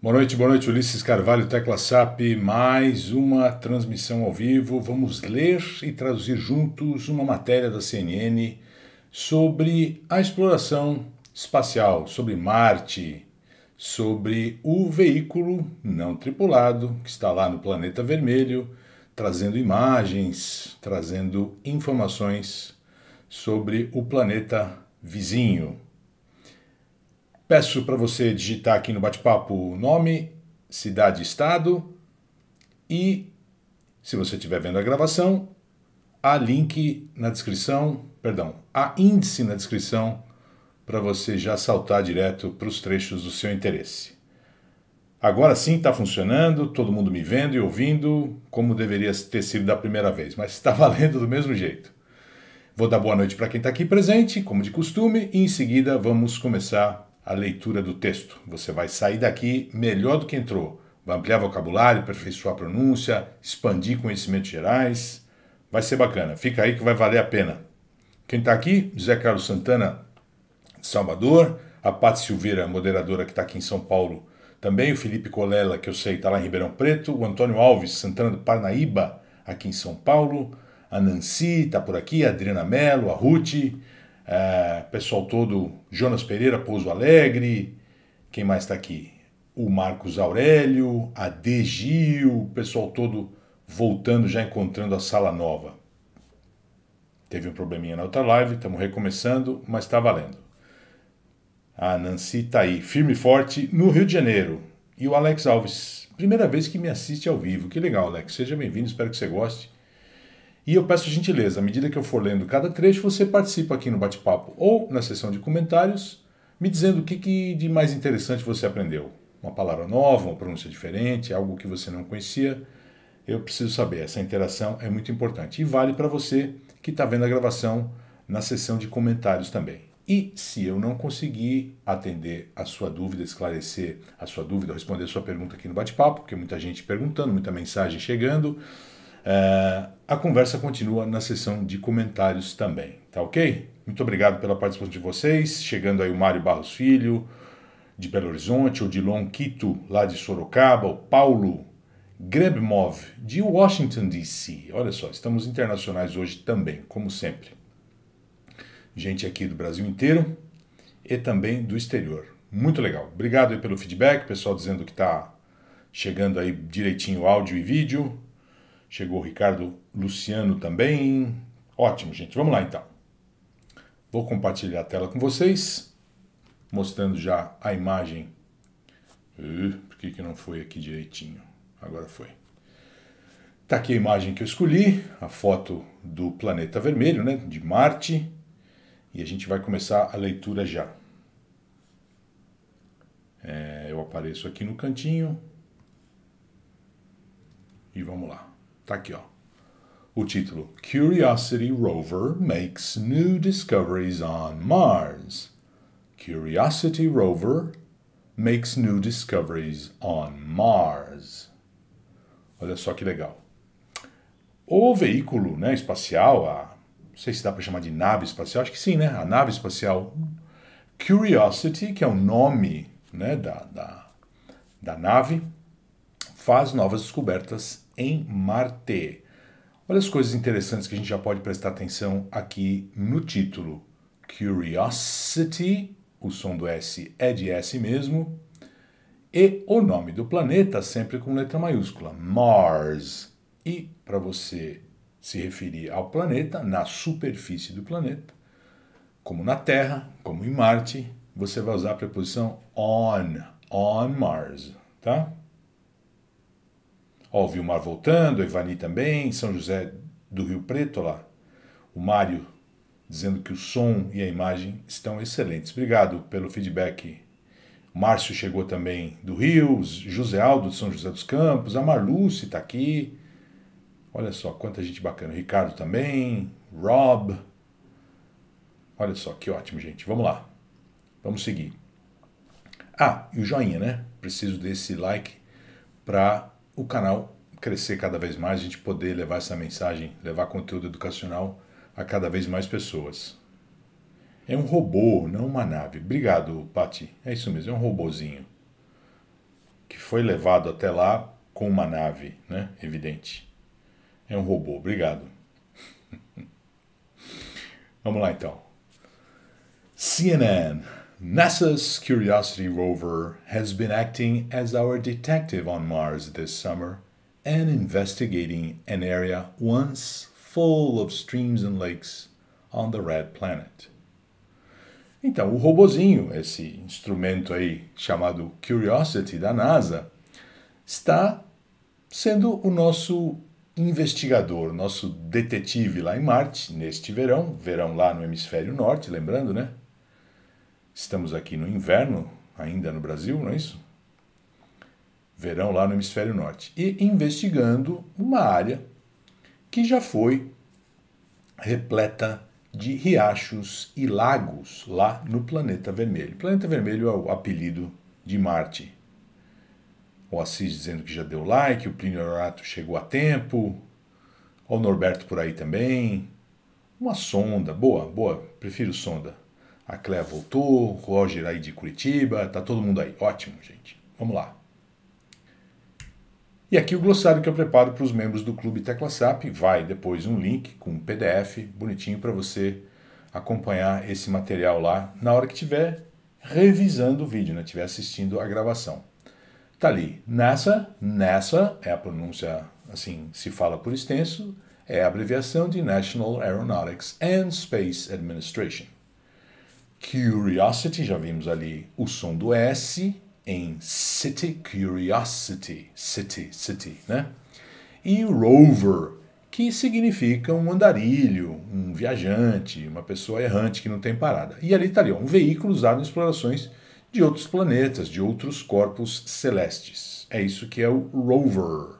Boa noite, boa noite, Ulisses Carvalho, Tecla SAP, mais uma transmissão ao vivo. Vamos ler e traduzir juntos uma matéria da CNN sobre a exploração espacial, sobre Marte, sobre o veículo não tripulado que está lá no planeta vermelho, trazendo imagens, trazendo informações sobre o planeta vizinho. Peço para você digitar aqui no bate-papo o nome, cidade e estado e, se você estiver vendo a gravação, há link na descrição, perdão, há índice na descrição para você já saltar direto para os trechos do seu interesse. Agora sim está funcionando, todo mundo me vendo e ouvindo, como deveria ter sido da primeira vez, mas está valendo do mesmo jeito. Vou dar boa noite para quem está aqui presente, como de costume, e em seguida vamos começar a leitura do texto. Você vai sair daqui melhor do que entrou. Vai ampliar vocabulário, aperfeiçoar a pronúncia, expandir conhecimentos gerais. Vai ser bacana. Fica aí que vai valer a pena. Quem está aqui? José Carlos Santana, de Salvador. A Pat Silveira, moderadora que está aqui em São Paulo. Também o Felipe Colela, que eu sei está lá em Ribeirão Preto. O Antônio Alves, Santana do Parnaíba, aqui em São Paulo. A Nancy está por aqui. A Adriana Mello, a Ruth é, pessoal todo, Jonas Pereira, Pouso Alegre, quem mais está aqui? O Marcos Aurélio, a Degil, o pessoal todo voltando, já encontrando a sala nova. Teve um probleminha na outra live, estamos recomeçando, mas está valendo. A Nancy está aí, firme e forte, no Rio de Janeiro. E o Alex Alves, primeira vez que me assiste ao vivo. Que legal, Alex. Seja bem-vindo, espero que você goste. E eu peço gentileza, à medida que eu for lendo cada trecho, você participa aqui no bate-papo ou na seção de comentários, me dizendo o que, que, de mais interessante você aprendeu. Uma palavra nova, uma pronúncia diferente, algo que você não conhecia. Eu preciso saber, essa interação é muito importante. E vale para você que está vendo a gravação na seção de comentários também. E se eu não conseguir atender a sua dúvida, esclarecer a sua dúvida, responder a sua pergunta aqui no bate-papo, porque muita gente perguntando, muita mensagem chegando, é, a conversa continua na sessão de comentários também, tá ok? Muito obrigado pela participação de vocês. Chegando aí o Mário Barros Filho, de Belo Horizonte, o Dilon Quito, lá de Sorocaba, o Paulo Grebmov, de Washington, D.C. Olha só, estamos internacionais hoje também, como sempre. Gente aqui do Brasil inteiro e também do exterior. Muito legal. Obrigado aí pelo feedback, pessoal dizendo que está chegando aí direitinho áudio e vídeo. Chegou o Ricardo Luciano também. Ótimo, gente. Vamos lá então. Vou compartilhar a tela com vocês, mostrando já a imagem. Uh, por que, que não foi aqui direitinho? Agora foi. Está aqui a imagem que eu escolhi, a foto do planeta vermelho, né, de Marte, e a gente vai começar a leitura já. É, eu apareço aqui no cantinho e vamos lá. Tá aqui, ó. O título: Curiosity Rover Makes New Discoveries on Mars. Curiosity Rover makes new discoveries on Mars. Olha só que legal. O veículo né, espacial, a, não sei se dá para chamar de nave espacial, acho que sim, né? A nave espacial Curiosity, que é o nome né, da, da, da nave, faz novas descobertas em Marte. Olha as coisas interessantes que a gente já pode prestar atenção aqui no título. Curiosity, o som do S é de S mesmo, e o nome do planeta sempre com letra maiúscula, Mars. E para você se referir ao planeta, na superfície do planeta, como na Terra, como em Marte, você vai usar a preposição on, on Mars, tá? Ó, o Vilmar voltando, a Ivani também, São José do Rio Preto lá. O Mário dizendo que o som e a imagem estão excelentes. Obrigado pelo feedback. Márcio chegou também do Rio, José Aldo de São José dos Campos, a Marluce está aqui. Olha só quanta gente bacana. Ricardo também, Rob. Olha só que ótimo, gente. Vamos lá. Vamos seguir. Ah, e o joinha, né? Preciso desse like para o canal crescer cada vez mais, a gente poder levar essa mensagem, levar conteúdo educacional a cada vez mais pessoas. É um robô, não uma nave. Obrigado, Pati. É isso mesmo, é um robozinho que foi levado até lá com uma nave, né? Evidente. É um robô. Obrigado. Vamos lá então. CNN NASA's Curiosity rover has been acting as our detective on Mars this summer and investigating an area once full of streams and lakes on the red planet. Então, o robozinho, esse instrumento aí chamado Curiosity da NASA, está sendo o nosso investigador, nosso detetive lá em Marte neste verão, verão lá no hemisfério norte, lembrando, né? Estamos aqui no inverno, ainda no Brasil, não é isso? Verão lá no hemisfério norte. E investigando uma área que já foi repleta de riachos e lagos lá no planeta vermelho. Planeta vermelho é o apelido de Marte. O Assis dizendo que já deu like, o Plínio Horato chegou a tempo, o Norberto por aí também. Uma sonda, boa, boa, prefiro sonda. A Cleia voltou, Roger aí de Curitiba, tá todo mundo aí. Ótimo, gente. Vamos lá. E aqui o glossário que eu preparo para os membros do Clube Sap, Vai depois um link com um PDF bonitinho para você acompanhar esse material lá na hora que estiver revisando o vídeo, né? estiver assistindo a gravação. Tá ali, NASA, NASA é a pronúncia, assim, se fala por extenso, é a abreviação de National Aeronautics and Space Administration. Curiosity, já vimos ali o som do S em City, Curiosity, City, City, né? E Rover, que significa um andarilho, um viajante, uma pessoa errante que não tem parada. E ali tá ali, ó, um veículo usado em explorações de outros planetas, de outros corpos celestes. É isso que é o rover.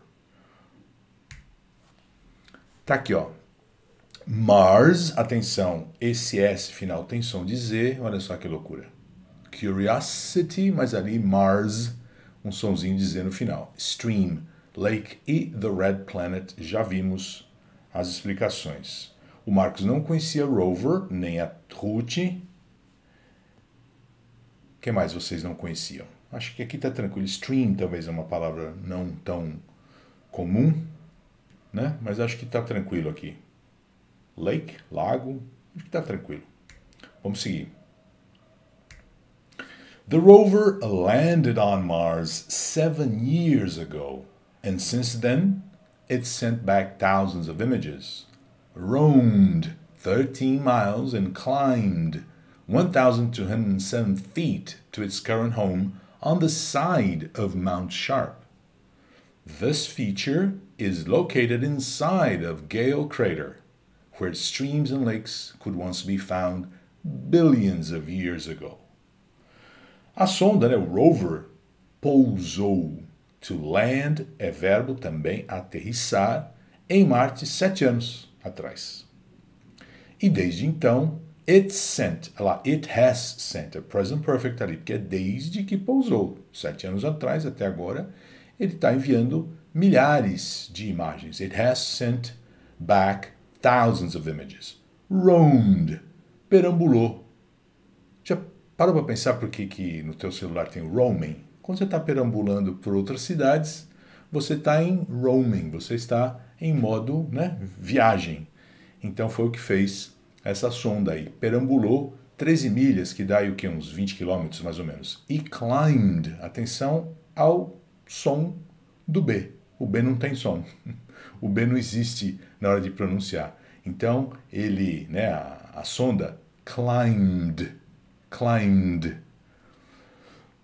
Tá aqui, ó. Mars, atenção, esse S final tem som de Z, olha só que loucura. Curiosity, mas ali Mars, um sonzinho de Z no final. Stream, Lake e The Red Planet, já vimos as explicações. O Marcos não conhecia Rover, nem a Ruth. O que mais vocês não conheciam? Acho que aqui está tranquilo. Stream talvez é uma palavra não tão comum, né? Mas acho que está tranquilo aqui. lake, lago, acho que tranquilo. Vamos seguir. The rover landed on Mars seven years ago, and since then, it sent back thousands of images, roamed 13 miles, and climbed 1,207 feet to its current home on the side of Mount Sharp. This feature is located inside of Gale Crater. where streams and lakes could once be found billions of years ago. A sonda, né, o rover, pousou. To land é verbo também aterrissar em Marte sete anos atrás. E desde então, it sent, lá, it has sent, a é present perfect ali, porque é desde que pousou, sete anos atrás até agora, ele está enviando milhares de imagens. It has sent back thousands of images. Roamed, perambulou. Já parou para pensar por que, que no teu celular tem roaming? Quando você está perambulando por outras cidades, você está em roaming, você está em modo né, viagem. Então foi o que fez essa sonda aí. Perambulou 13 milhas, que dá aí o que? Uns 20 quilômetros mais ou menos. E climbed, atenção ao som do B. O B não tem som. O B não existe na hora de pronunciar. Então, ele, né, a, a sonda climbed, climbed.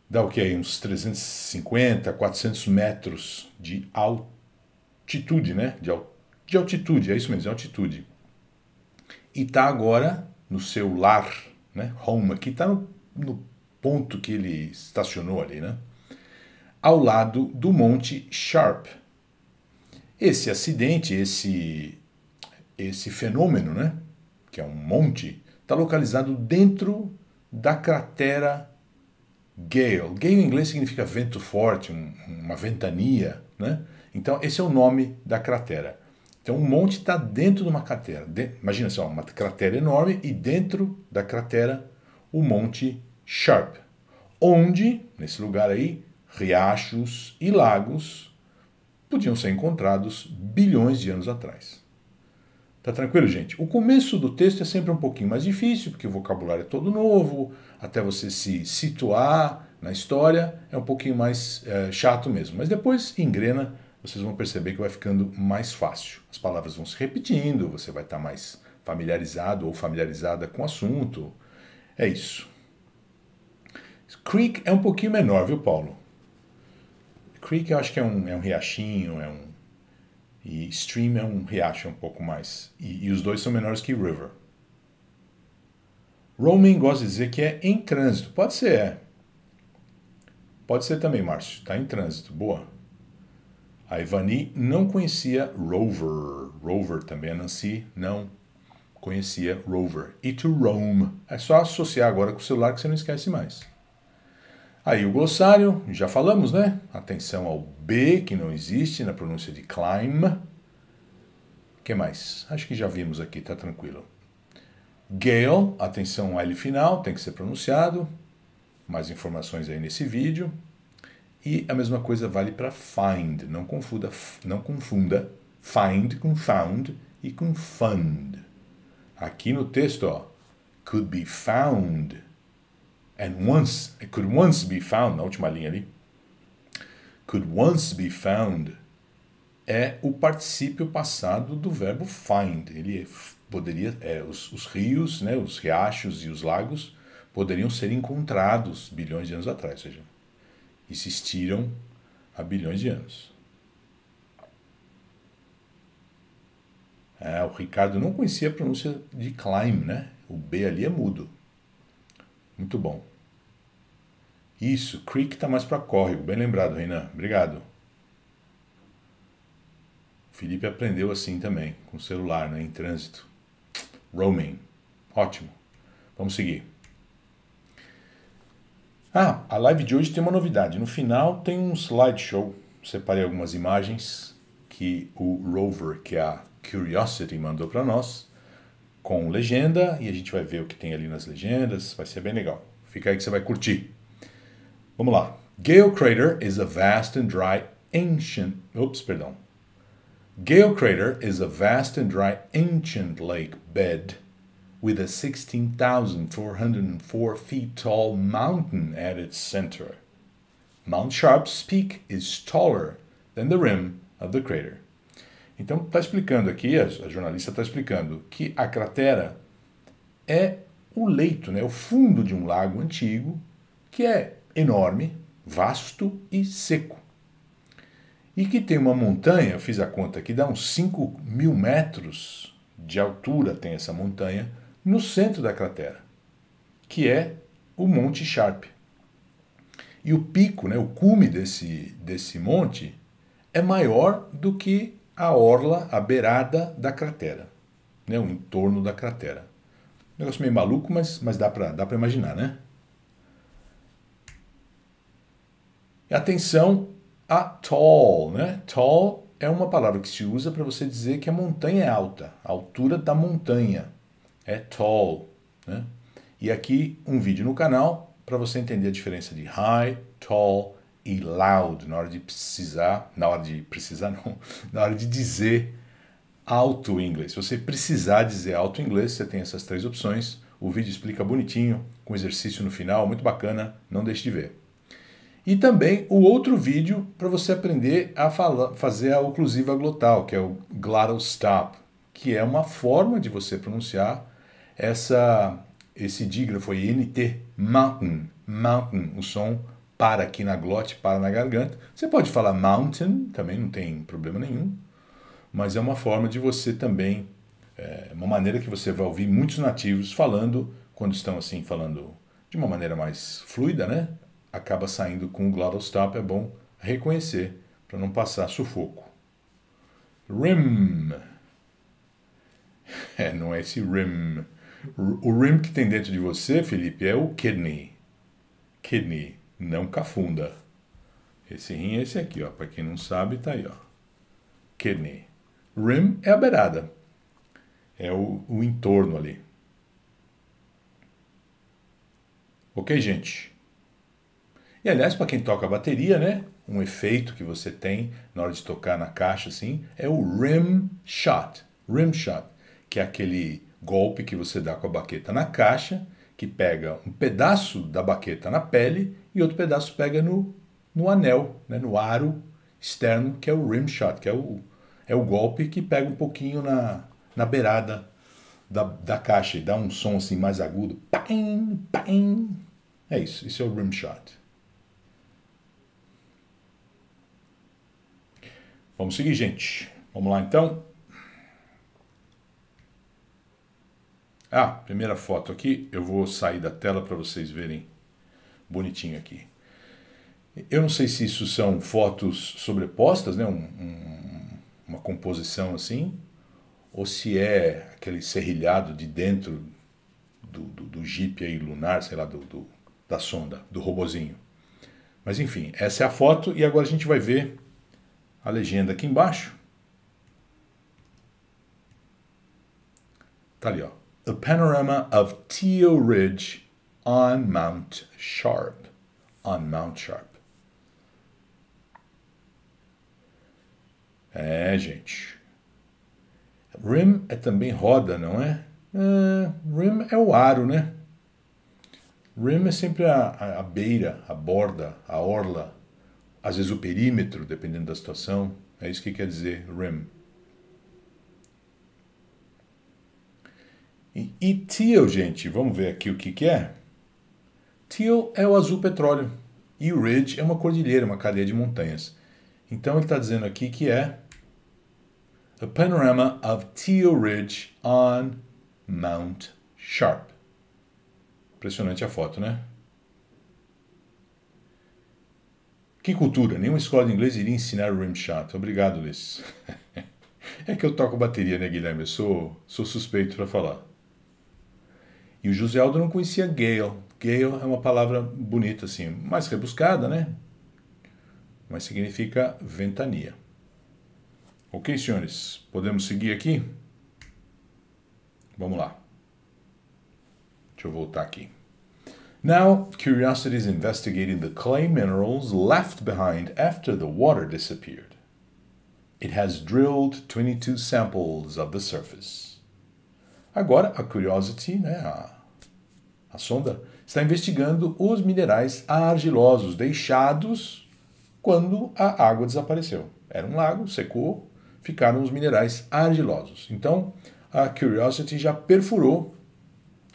Dá o que aí? Uns 350, 400 metros de altitude, né? De, de altitude, é isso mesmo, de altitude. E está agora no seu lar, né? Home, aqui está no, no ponto que ele estacionou ali, né? Ao lado do Monte Sharp, esse acidente, esse, esse fenômeno, né, que é um monte, está localizado dentro da cratera Gale. Gale em inglês significa vento forte, um, uma ventania. Né? Então, esse é o nome da cratera. Então, um monte está dentro de uma cratera. De, imagina só, uma cratera enorme e dentro da cratera o Monte Sharp, onde, nesse lugar aí, riachos e lagos podiam ser encontrados bilhões de anos atrás. Tá tranquilo, gente? O começo do texto é sempre um pouquinho mais difícil, porque o vocabulário é todo novo, até você se situar na história, é um pouquinho mais é, chato mesmo. Mas depois engrena, vocês vão perceber que vai ficando mais fácil. As palavras vão se repetindo, você vai estar tá mais familiarizado ou familiarizada com o assunto. É isso. Creek é um pouquinho menor, viu, Paulo? Creek eu acho que é um, é um riachinho, é um. E Stream é um riacho um pouco mais. E, e os dois são menores que River. Roaming gosta de dizer que é em trânsito. Pode ser, é. Pode ser também, Márcio. Está em trânsito. Boa. A Ivani não conhecia Rover. Rover também. A Nancy não conhecia Rover. E to roam. É só associar agora com o celular que você não esquece mais. Aí o glossário, já falamos, né? Atenção ao B, que não existe na pronúncia de climb. O que mais? Acho que já vimos aqui, tá tranquilo. Gale, atenção ao L final, tem que ser pronunciado. Mais informações aí nesse vídeo. E a mesma coisa vale para find. Não confunda, não confunda find com found e com fund. Aqui no texto, ó, could be found and once could once be found, na última linha ali, could once be found é o particípio passado do verbo find. Ele é poderia é, os, os, rios, né, os riachos e os lagos poderiam ser encontrados bilhões de anos atrás, ou seja, existiram há bilhões de anos. É, o Ricardo não conhecia a pronúncia de climb, né? O B ali é mudo. Muito bom. Isso, creek está mais para córrego. Bem lembrado, Renan. Obrigado. O Felipe aprendeu assim também, com celular, né, em trânsito. Roaming. Ótimo. Vamos seguir. Ah, a live de hoje tem uma novidade. No final tem um slideshow. Separei algumas imagens que o rover, que é a Curiosity, mandou para nós com legenda e a gente vai ver o que tem ali nas legendas. Vai ser bem legal. Fica aí que você vai curtir. Vamos lá. Gale Crater is a vast and dry ancient. Oops, perdão. Gale Crater is a vast and dry ancient lake bed with a 16,404 feet tall mountain at its center. Mount Sharp's peak is taller than the rim of the crater. Então, está explicando aqui, a, jornalista está explicando, que a cratera é o leito, né, o fundo de um lago antigo, que é enorme, vasto e seco. E que tem uma montanha, eu fiz a conta que dá uns 5 mil metros de altura, tem essa montanha, no centro da cratera, que é o Monte Sharp. E o pico, né, o cume desse, desse monte, é maior do que a orla, a beirada da cratera, né? o entorno da cratera. Um negócio meio maluco, mas, mas dá para dá imaginar, né? atenção a tall, né? Tall é uma palavra que se usa para você dizer que a montanha é alta, a altura da montanha é tall, né? E aqui um vídeo no canal para você entender a diferença de high, tall e loud na hora de precisar, na hora de precisar não, na hora de dizer alto inglês. Se você precisar dizer alto inglês, você tem essas três opções. O vídeo explica bonitinho, com exercício no final, muito bacana, não deixe de ver. E também o outro vídeo para você aprender a fala, fazer a oclusiva glotal, que é o glottal stop, que é uma forma de você pronunciar essa esse dígrafo NT, mountain, mountain, o som para aqui na glote, para na garganta. Você pode falar mountain, também não tem problema nenhum, mas é uma forma de você também, é uma maneira que você vai ouvir muitos nativos falando, quando estão assim, falando de uma maneira mais fluida, né? Acaba saindo com o glottal stop, é bom reconhecer para não passar sufoco. Rim. É, não é esse rim. O rim que tem dentro de você, Felipe, é o kidney. Kidney não cafunda. Esse rim é esse aqui, ó. Para quem não sabe, tá aí, ó. Kidney. Rim é a beirada. É o, o entorno ali. Ok, gente? E aliás, para quem toca bateria, né? Um efeito que você tem na hora de tocar na caixa assim é o rim shot. Rim shot, que é aquele golpe que você dá com a baqueta na caixa que pega um pedaço da baqueta na pele e outro pedaço pega no, no anel, né, no aro externo, que é o rim shot, que é o, é o golpe que pega um pouquinho na, na beirada da, da caixa e dá um som assim mais agudo. Paim, paim. É isso, isso é o rim shot. Vamos seguir, gente. Vamos lá então. Ah, primeira foto aqui, eu vou sair da tela para vocês verem bonitinho aqui. Eu não sei se isso são fotos sobrepostas, né? Um, um, uma composição assim, ou se é aquele serrilhado de dentro do, do, do jipe aí lunar, sei lá, do, do, da sonda, do robozinho. Mas enfim, essa é a foto e agora a gente vai ver a legenda aqui embaixo. Tá ali, ó the panorama of Teo Ridge on Mount Sharp. On Mount Sharp. É, gente. Rim é também roda, não é? é rim é o aro, né? Rim é sempre a, a, a beira, a borda, a orla, às vezes o perímetro, dependendo da situação. É isso que quer dizer rim. E, teal, gente, vamos ver aqui o que, que é. Teal é o azul petróleo. E o ridge é uma cordilheira, uma cadeia de montanhas. Então ele está dizendo aqui que é a panorama of Teal Ridge on Mount Sharp. Impressionante a foto, né? Que cultura! Nenhuma escola de inglês iria ensinar o rimshot. Obrigado, Liz. é que eu toco bateria, né, Guilherme? Eu sou, sou suspeito para falar. E o José Aldo não conhecia Gale. Gale é uma palavra bonita, assim, mais rebuscada, né? Mas significa ventania. Ok, senhores? Podemos seguir aqui? Vamos lá. Deixa eu voltar aqui. Now, Curiosity is investigating the clay minerals left behind after the water disappeared. It has drilled 22 samples of the surface. Agora, a Curiosity, né, a a sonda está investigando os minerais argilosos deixados quando a água desapareceu. Era um lago, secou, ficaram os minerais argilosos. Então, a Curiosity já perfurou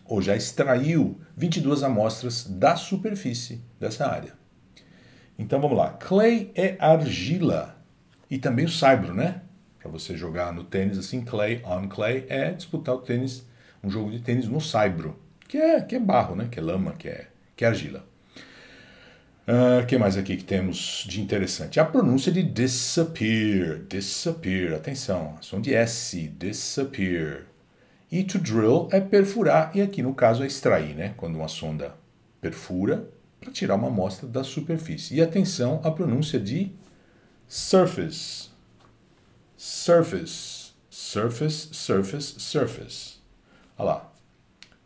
ou já extraiu 22 amostras da superfície dessa área. Então vamos lá. Clay é argila e também o saibro, né? Para você jogar no tênis assim, clay on clay é disputar o tênis, um jogo de tênis no saibro que é, que é barro, né? que é lama, que é, que é argila. O uh, ah, que mais aqui que temos de interessante? A pronúncia de disappear, disappear, atenção, som de S, disappear. E to drill é perfurar, e aqui no caso é extrair, né? Quando uma sonda perfura para tirar uma amostra da superfície. E atenção à pronúncia de surface, surface, surface, surface, surface. Olha lá,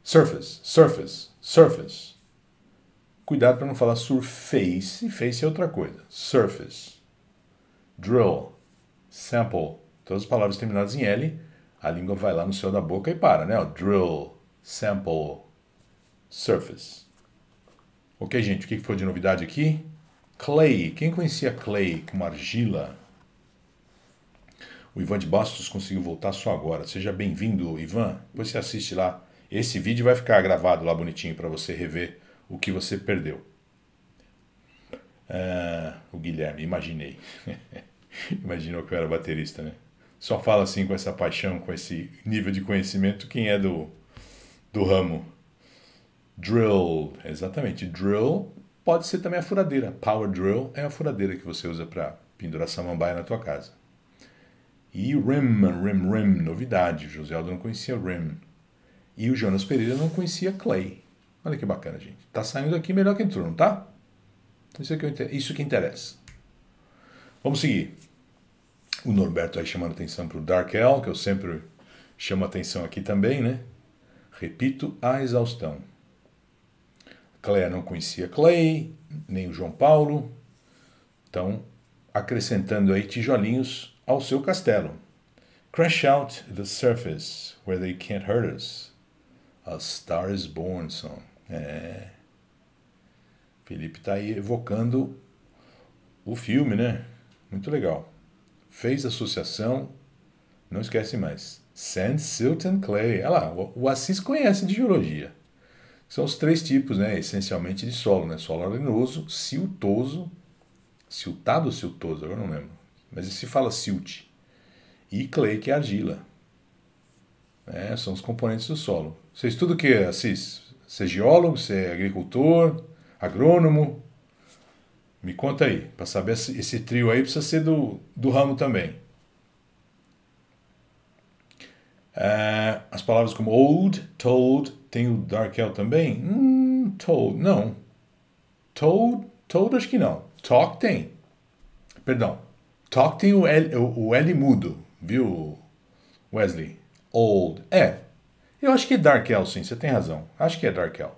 Surface, surface, surface. Cuidado para não falar surface, e face é outra coisa. Surface. Drill, sample. Todas as palavras terminadas em L, a língua vai lá no céu da boca e para, né? Drill, sample, surface. Ok, gente, o que foi de novidade aqui? Clay. Quem conhecia clay como argila? O Ivan de Bastos conseguiu voltar só agora. Seja bem-vindo, Ivan. Depois você assiste lá esse vídeo vai ficar gravado lá bonitinho para você rever o que você perdeu. Ah, o Guilherme, imaginei. Imaginou que eu era baterista, né? Só fala assim com essa paixão, com esse nível de conhecimento quem é do, do ramo. Drill, exatamente. Drill pode ser também a furadeira. Power drill é a furadeira que você usa para pendurar samambaia na tua casa. E rim, rim, rim, novidade. José Aldo não conhecia rim. E o Jonas Pereira não conhecia Clay. Olha que bacana, gente. Tá saindo aqui melhor que entrou, não tá? Isso, aqui, é isso que interessa. Vamos seguir. O Norberto aí chamando atenção para o Dark El, que eu sempre chamo atenção aqui também, né? Repito, a exaustão. Cléa não conhecia Clay, nem o João Paulo. Então, acrescentando aí tijolinhos ao seu castelo. Crash out the surface where they can't hurt us. A Star is Born Song. É. Felipe está aí evocando o filme, né? Muito legal. Fez associação, não esquece mais. Sand, Silt and Clay. Olha lá, o Assis conhece de geologia. São os três tipos, né? Essencialmente de solo, né? Solo arenoso, siltoso, siltado ou siltoso, agora não lembro. Mas se fala silt. E clay, que é argila. É, são os componentes do solo. Você estuda o que, Assis? Você é geólogo? Você é agricultor? Agrônomo? Me conta aí, para saber se esse trio aí precisa ser do, do ramo também. É, as palavras como old, told, tem o darkel também? Hum, told, não. Told, told acho que não. Talk tem. Perdão. Talk tem o L, o, o L mudo, viu, Wesley? old. É. Eu acho que é Dark Hell, sim, você tem razão. Acho que é Dark El.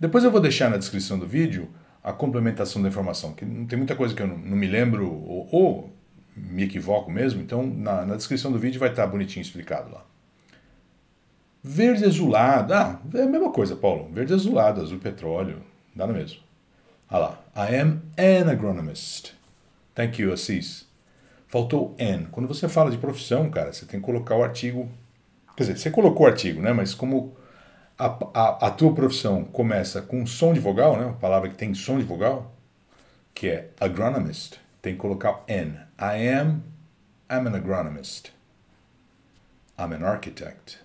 Depois eu vou deixar na descrição do vídeo a complementação da informação, que não tem muita coisa que eu não, não me lembro ou, ou, me equivoco mesmo, então na, na descrição do vídeo vai estar tá bonitinho explicado lá. Verde azulado. Ah, é a mesma coisa, Paulo. Verde azulado, azul petróleo. Dá no mesmo. Ah lá. I am an agronomist. Thank you, Assis. Faltou an. Quando você fala de profissão, cara, você tem que colocar o artigo Quer dizer, você colocou o artigo, né? Mas como a, a, a tua profissão começa com som de vogal, né? Uma palavra que tem som de vogal, que é agronomist, tem que colocar N. I am, I'm an agronomist. I'm an architect.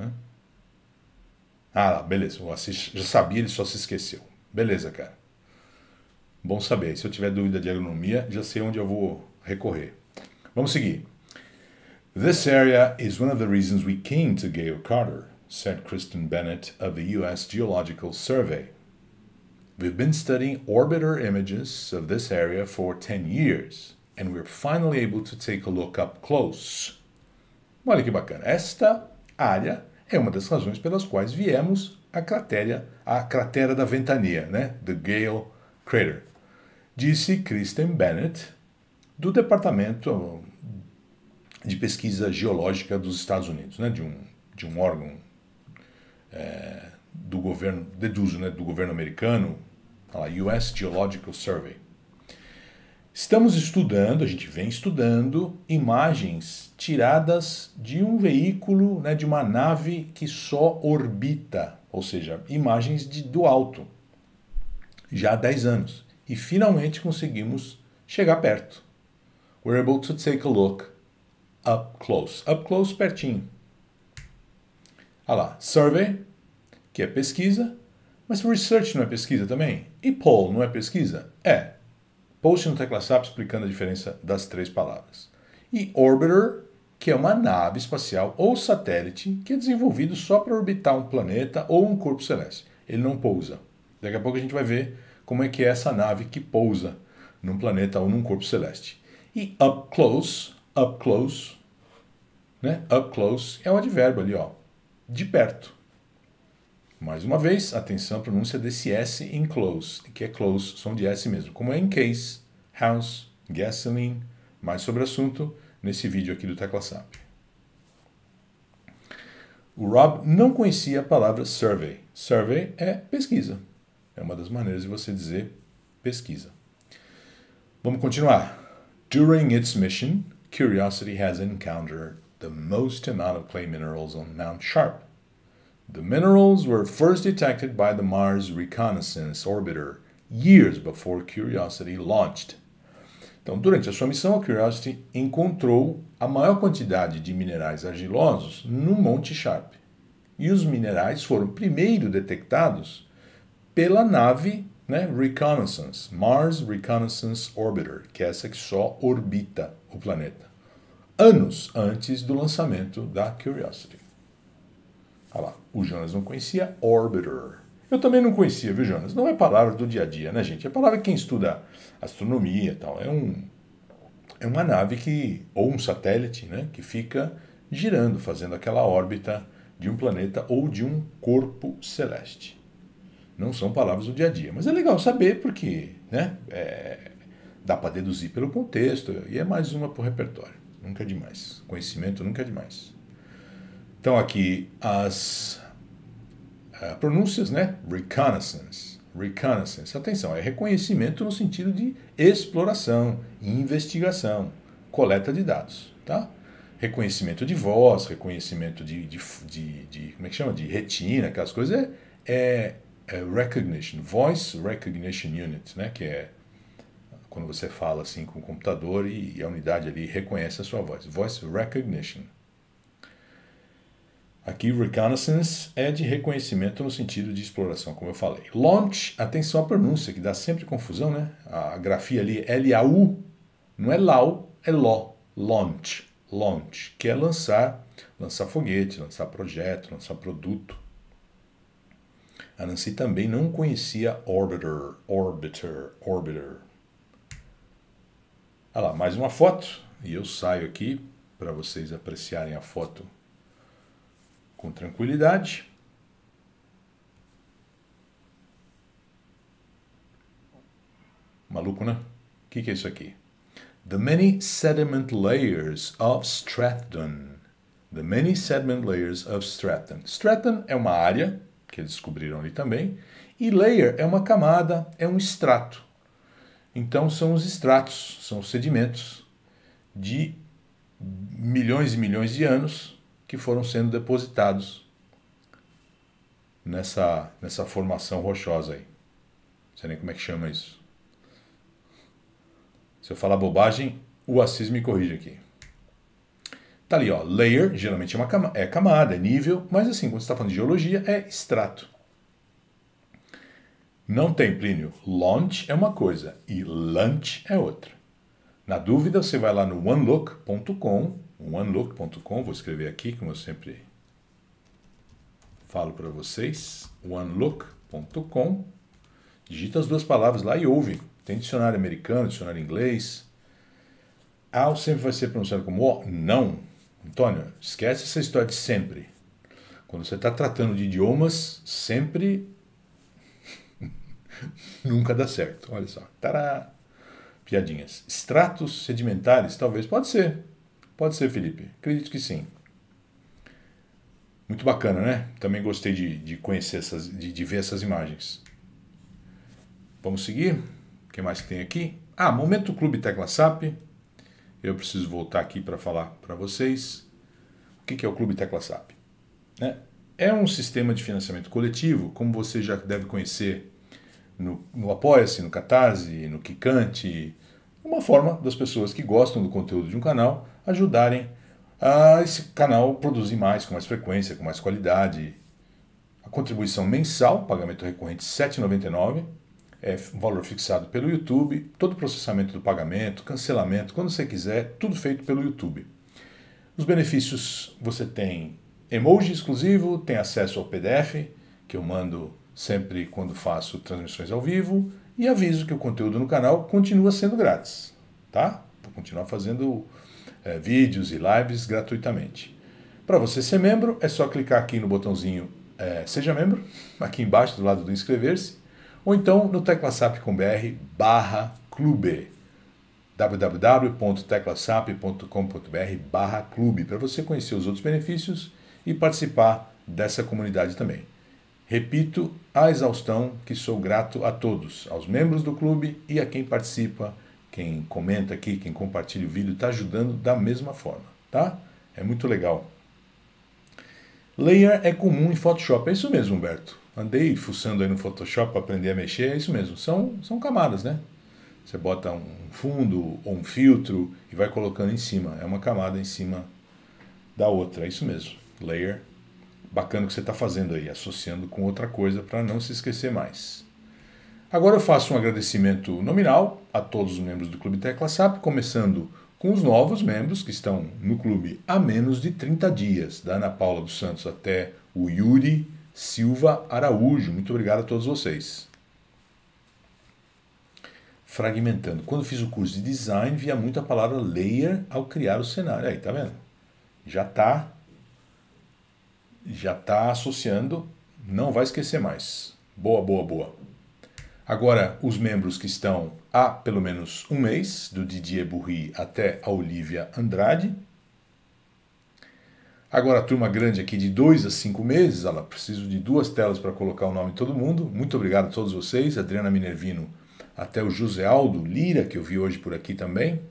Hã? Ah, lá, beleza. O Assis já sabia, ele só se esqueceu. Beleza, cara. Bom saber. Se eu tiver dúvida de agronomia, já sei onde eu vou recorrer. Vamos seguir. This area is one of the reasons we came to Gale Carter, said Kristen Bennett of the U.S. Geological Survey. We've been studying orbiter images of this area for 10 years, and we're finally able to take a look up close. Olha que bacana, esta área é uma das razões pelas quais viemos à cratera, à cratera da ventania, né? The Gale Crater. Disse Kristen Bennett, do departamento de pesquisa geológica dos Estados Unidos, né, de, um, de um órgão é, do governo, deduzo, né, do governo americano, a tá US Geological Survey. Estamos estudando, a gente vem estudando imagens tiradas de um veículo, né, de uma nave que só orbita, ou seja, imagens de, do alto, já há 10 anos. E finalmente conseguimos chegar perto. We're able to take a look up close. Up close, pertinho. Olha ah lá, survey, que é pesquisa, mas research não é pesquisa também? E poll não é pesquisa? É. Post no TeclaSap explicando a diferença das três palavras. E orbiter, que é uma nave espacial ou satélite que é desenvolvido só para orbitar um planeta ou um corpo celeste. Ele não pousa. Daqui a pouco a gente vai ver como é que é essa nave que pousa num planeta ou num corpo celeste. E up close, up close, né? Up close é um advérbio ali, ó, de perto. Mais uma vez, atenção à pronúncia desse S em close, que é close, som de S mesmo, como é em case, house, gasoline. Mais sobre o assunto nesse vídeo aqui do TeclaSap. O Rob não conhecia a palavra survey. Survey é pesquisa. É uma das maneiras de você dizer pesquisa. Vamos continuar. During its mission, Curiosity has encountered the most amount of clay minerals on Mount Sharp. The minerals were first detected by the Mars Reconnaissance Orbiter years before Curiosity launched. Então, durante a sua missão, a Curiosity encontrou a maior quantidade de minerais argilosos no Monte Sharp. E os minerais foram primeiro detectados pela nave né? Reconnaissance, Mars Reconnaissance Orbiter, que é essa que só orbita o planeta. Anos antes do lançamento da Curiosity. Olha lá, o Jonas não conhecia Orbiter. Eu também não conhecia, viu, Jonas? Não é palavra do dia a dia, né, gente? É palavra que quem estuda astronomia e tal. É, um, é uma nave que, ou um satélite, né, que fica girando, fazendo aquela órbita de um planeta ou de um corpo celeste. Não são palavras do dia a dia. Mas é legal saber porque né, é, dá para deduzir pelo contexto e é mais uma para o repertório. Nunca é demais. Conhecimento nunca é demais. Então aqui as uh, pronúncias, né? Reconnaissance. Reconnaissance. Atenção, é reconhecimento no sentido de exploração, investigação, coleta de dados, tá? reconhecimento de voz, reconhecimento de, de, de, de, como é que chama? De retina, aquelas coisas, é, é é recognition, voice recognition unit, né, que é quando você fala assim com o computador e, e a unidade ali reconhece a sua voz, voice recognition. Aqui reconnaissance é de reconhecimento no sentido de exploração, como eu falei. Launch, atenção à pronúncia, que dá sempre confusão, né? A grafia ali L-A-U, não é LAU, é LO. Launch, launch, que é lançar, lançar foguete, lançar projeto, lançar produto. A Nancy também não conhecia Orbiter, Orbiter, Orbiter. Olha, lá, mais uma foto. E eu saio aqui para vocês apreciarem a foto com tranquilidade. Maluco, né? O que, que é isso aqui? The many sediment layers of Stratton. The many sediment layers of Stratton. Stratton é uma área que eles descobriram ali também. E layer é uma camada, é um extrato. Então são os estratos, são os sedimentos de milhões e milhões de anos que foram sendo depositados nessa, nessa formação rochosa aí. Não sei nem como é que chama isso. Se eu falar bobagem, o Assis me corrige aqui. Tá ali, ó, layer, geralmente é, uma é camada, é nível, mas assim, quando você está falando de geologia, é extrato. Não tem, Plínio. Launch é uma coisa e lunch é outra. Na dúvida, você vai lá no onelook.com, onelook.com, vou escrever aqui, como eu sempre falo para vocês, onelook.com. Digita as duas palavras lá e ouve. Tem dicionário americano, dicionário inglês. Ao sempre vai ser pronunciado como O, não. Antônio, esquece essa história de sempre. Quando você está tratando de idiomas, sempre nunca dá certo. Olha só. Tará. Piadinhas. Estratos sedimentares, talvez. Pode ser. Pode ser, Felipe. Acredito que sim. Muito bacana, né? Também gostei de, de conhecer essas, de, de, ver essas imagens. Vamos seguir? O que mais que tem aqui? Ah, Momento Clube Tecla SAP eu preciso voltar aqui para falar para vocês o que, que é o Clube Tecla SAP. Né? É um sistema de financiamento coletivo, como você já deve conhecer no, no Apoia-se, no Catarse, no Kikante, uma forma das pessoas que gostam do conteúdo de um canal ajudarem a esse canal produzir mais, com mais frequência, com mais qualidade. A contribuição mensal, pagamento recorrente R$ 7,99 é, um valor fixado pelo YouTube, todo o processamento do pagamento, cancelamento, quando você quiser, tudo feito pelo YouTube. Os benefícios você tem emoji exclusivo, tem acesso ao PDF, que eu mando sempre quando faço transmissões ao vivo, e aviso que o conteúdo no canal continua sendo grátis, tá? Vou continuar fazendo é, vídeos e lives gratuitamente. Para você ser membro, é só clicar aqui no botãozinho é, Seja Membro, aqui embaixo do lado do inscrever-se, ou então no teclasap.com.br barra clube www.teclasap.com.br barra clube para você conhecer os outros benefícios e participar dessa comunidade também. Repito a exaustão que sou grato a todos, aos membros do clube e a quem participa, quem comenta aqui, quem compartilha o vídeo, está ajudando da mesma forma, tá? É muito legal. Layer é comum em Photoshop, é isso mesmo, Humberto. Andei fuçando aí no Photoshop para aprender a mexer, é isso mesmo, são, são camadas, né? Você bota um fundo ou um filtro e vai colocando em cima, é uma camada em cima da outra, é isso mesmo, layer. Bacana que você está fazendo aí, associando com outra coisa para não se esquecer mais. Agora eu faço um agradecimento nominal a todos os membros do Clube Tecla SAP, começando com os novos membros que estão no clube há menos de 30 dias, da Ana Paula dos Santos até o Yuri, Silva Araújo. Muito obrigado a todos vocês. Fragmentando. Quando fiz o curso de design, via muito a palavra layer ao criar o cenário. Aí, tá vendo? Já tá já tá associando, não vai esquecer mais. Boa, boa, boa. Agora, os membros que estão há pelo menos um mês, do Didier Burri até a Olivia Andrade, Agora, a turma grande aqui de dois a cinco meses, ela preciso de duas telas para colocar o nome de todo mundo. Muito obrigado a todos vocês, Adriana Minervino, até o José Aldo Lira, que eu vi hoje por aqui também.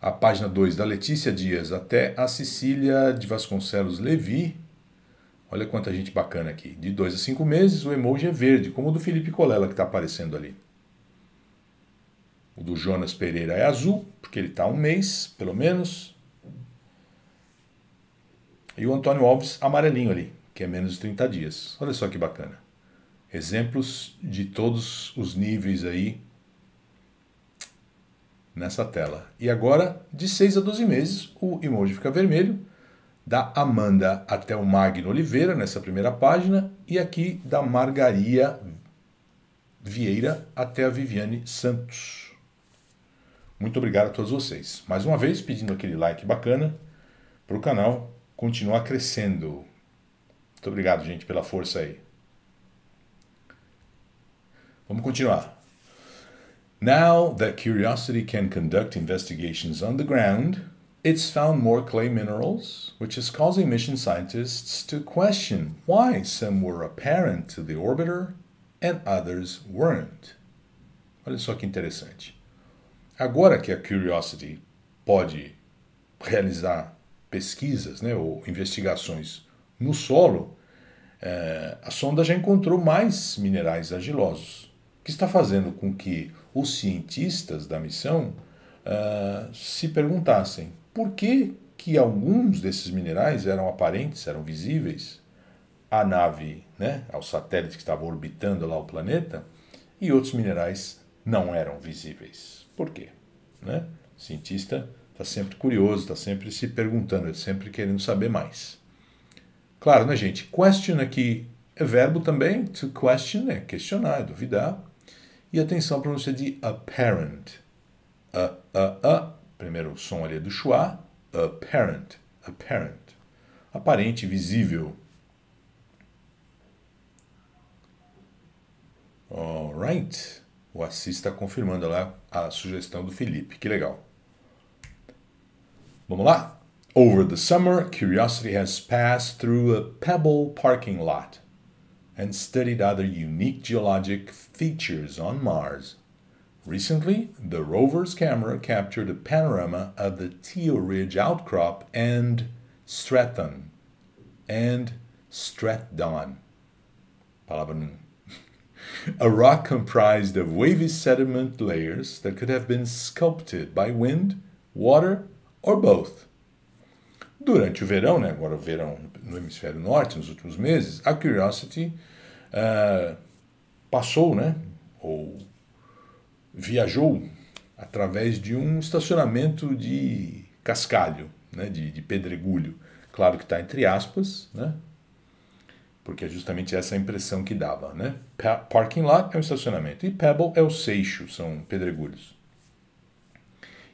A página 2 da Letícia Dias, até a Cecília de Vasconcelos Levi. Olha quanta gente bacana aqui. De dois a cinco meses, o emoji é verde, como o do Felipe Colela que está aparecendo ali. O do Jonas Pereira é azul, porque ele está um mês, pelo menos. E o Antônio Alves amarelinho ali, que é menos de 30 dias. Olha só que bacana. Exemplos de todos os níveis aí nessa tela. E agora, de 6 a 12 meses, o emoji fica vermelho, da Amanda até o Magno Oliveira, nessa primeira página, e aqui da Margaria Vieira até a Viviane Santos. Muito obrigado a todos vocês. Mais uma vez, pedindo aquele like bacana para o canal continuar crescendo. Muito obrigado, gente, pela força aí. Vamos continuar. Now that Curiosity can conduct investigations on the ground, it's found more clay minerals, which is causing mission scientists to question why some were apparent to the orbiter and others weren't. Olha só que interessante. Agora que a Curiosity pode realizar pesquisas né, ou investigações no solo, é, a sonda já encontrou mais minerais argilosos, que está fazendo com que os cientistas da missão é, se perguntassem por que, que alguns desses minerais eram aparentes, eram visíveis à nave, né, ao satélite que estava orbitando lá o planeta, e outros minerais não eram visíveis. Por quê? Né? cientista está sempre curioso, está sempre se perguntando, é sempre querendo saber mais. Claro, né, gente? Question aqui é verbo também. To question é questionar, é duvidar. E atenção à pronúncia de apparent. A, a, a. Primeiro o som ali é do schwa. Apparent. Apparent. Aparente, visível. Alright. O Assis está confirmando lá a sugestão do Felipe. Que legal. Over the summer, Curiosity has passed through a pebble parking lot and studied other unique geologic features on Mars. Recently, the rover's camera captured a panorama of the Teal Ridge outcrop and Stratton and Stratdon. a rock comprised of wavy sediment layers that could have been sculpted by wind, water, or both. Durante o verão, né, agora o verão no hemisfério norte, nos últimos meses, a Curiosity uh, passou, né, ou viajou através de um estacionamento de cascalho, né, de, de pedregulho. Claro que está entre aspas, né, porque é justamente essa a impressão que dava, né? parking lot é um estacionamento e pebble é o seixo, são pedregulhos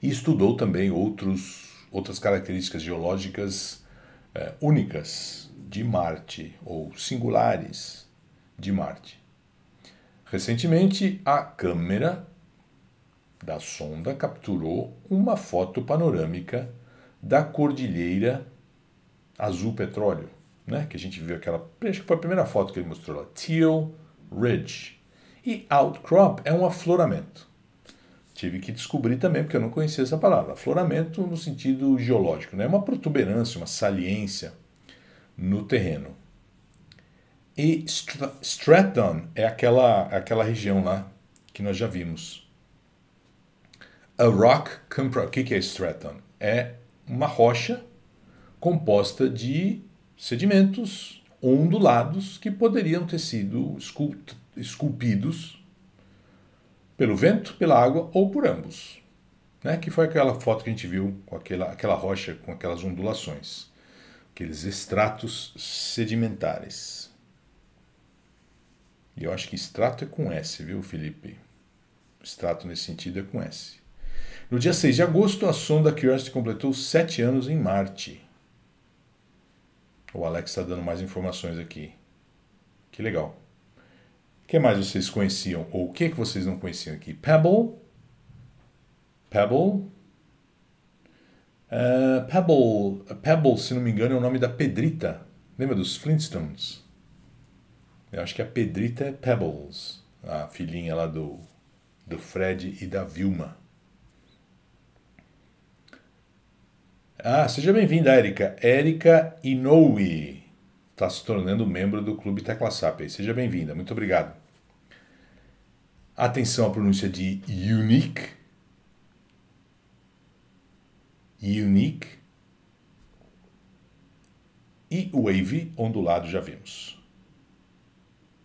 e estudou também outros, outras características geológicas é, únicas de Marte, ou singulares de Marte. Recentemente, a câmera da sonda capturou uma foto panorâmica da cordilheira azul petróleo, né? que a gente viu aquela, acho que foi a primeira foto que ele mostrou lá, Teal Ridge. E outcrop é um afloramento tive que descobrir também, porque eu não conhecia essa palavra. Afloramento no sentido geológico, é né? uma protuberância, uma saliência no terreno. E Stratton é aquela, aquela região lá que nós já vimos. A rock comprised. O que é Stratton? É uma rocha composta de sedimentos ondulados que poderiam ter sido esculpidos pelo vento, pela água ou por ambos. Né? Que foi aquela foto que a gente viu com aquela, aquela rocha, com aquelas ondulações, aqueles estratos sedimentares. E eu acho que extrato é com S, viu, Felipe? Extrato nesse sentido é com S. No dia 6 de agosto, a sonda Curiosity completou 7 anos em Marte. O Alex está dando mais informações aqui. Que legal. O que mais vocês conheciam? Ou o que, que vocês não conheciam aqui? Pebble. Pebble. Uh, Pebble, eh, Pebble, se não me engano, é o nome da pedrita. Lembra dos Flintstones? Eu acho que a pedrita é Pebbles, a filhinha lá do, do Fred e da Vilma. Ah, seja bem-vinda, Erika. Erika Inoue está se tornando membro do Clube Tecla Seja bem-vinda, muito obrigado. Atenção à pronúncia de unique. Unique. E wave ondulado já vimos.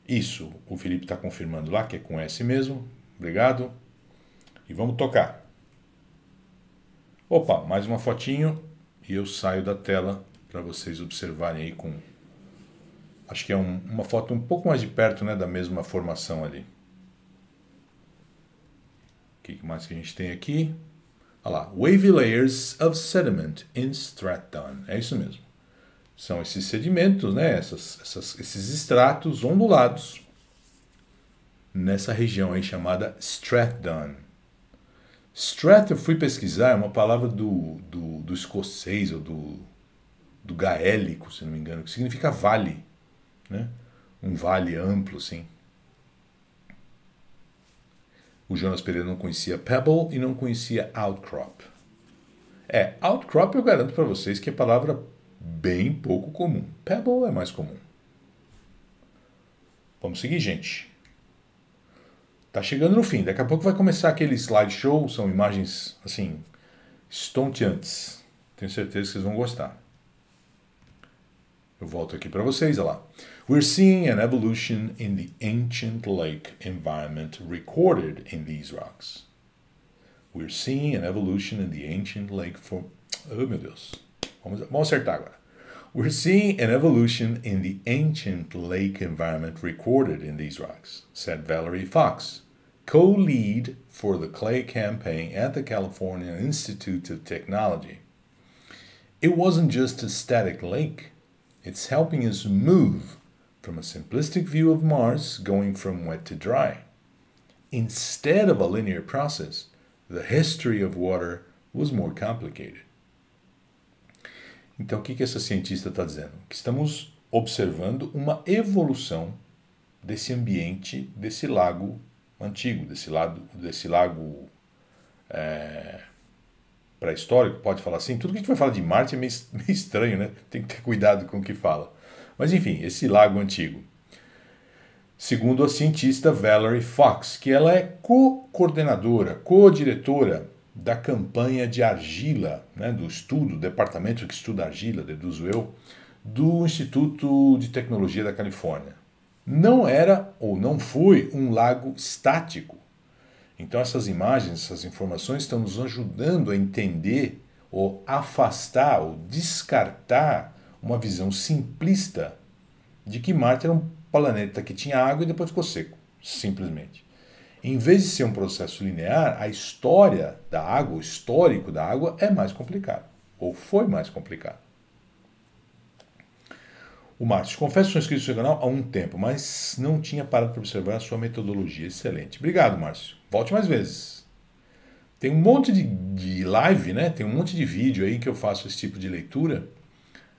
Isso o Felipe está confirmando lá, que é com S mesmo. Obrigado. E vamos tocar. Opa, mais uma fotinho e eu saio da tela para vocês observarem aí com Acho que é um, uma foto um pouco mais de perto né, da mesma formação ali. O que mais que a gente tem aqui? Olha lá, Wavy Layers of Sediment in Straton. É isso mesmo. São esses sedimentos, né? Essas, essas, esses estratos ondulados nessa região aí chamada Stratton. Strat, eu fui pesquisar, é uma palavra do, do, do escocês ou do, do gaélico, se não me engano, que significa vale né? um vale amplo, sim. O Jonas Pereira não conhecia Pebble e não conhecia Outcrop. É, Outcrop eu garanto para vocês que é palavra bem pouco comum. Pebble é mais comum. Vamos seguir, gente. Tá chegando no fim. Daqui a pouco vai começar aquele slideshow. São imagens, assim, estonteantes. Tenho certeza que vocês vão gostar. Eu volto aqui para vocês, olha lá. We're seeing an evolution in the ancient lake environment recorded in these rocks. We're seeing an evolution in the ancient lake for... Oh, meu Deus. Vamos, vamos acertar agora. We're seeing an evolution in the ancient lake environment recorded in these rocks, said Valerie Fox, co lead for the clay campaign at the California Institute of Technology. It wasn't just a static lake, It's helping us move from a simplistic view of Mars going from wet to dry. Instead of a linear process, the history of water was more complicated. Então, o que, essa cientista está dizendo? Que estamos observando uma evolução desse ambiente, desse lago antigo, desse, lado, desse lago é, pré-histórico, pode falar assim. Tudo que a gente vai falar de Marte é meio, meio estranho, né? Tem que ter cuidado com o que fala. Mas enfim, esse lago antigo. Segundo a cientista Valerie Fox, que ela é co-coordenadora, co-diretora da campanha de argila, né, do estudo, do departamento que estuda argila, deduzo eu, do Instituto de Tecnologia da Califórnia. Não era ou não foi um lago estático, então, essas imagens, essas informações estão nos ajudando a entender ou afastar ou descartar uma visão simplista de que Marte era um planeta que tinha água e depois ficou seco, simplesmente. Em vez de ser um processo linear, a história da água, o histórico da água é mais complicado, ou foi mais complicado. O Márcio, confesso que sou inscrito no seu canal há um tempo, mas não tinha parado para observar a sua metodologia. Excelente. Obrigado, Márcio. Volte mais vezes. Tem um monte de, de live, né? Tem um monte de vídeo aí que eu faço esse tipo de leitura.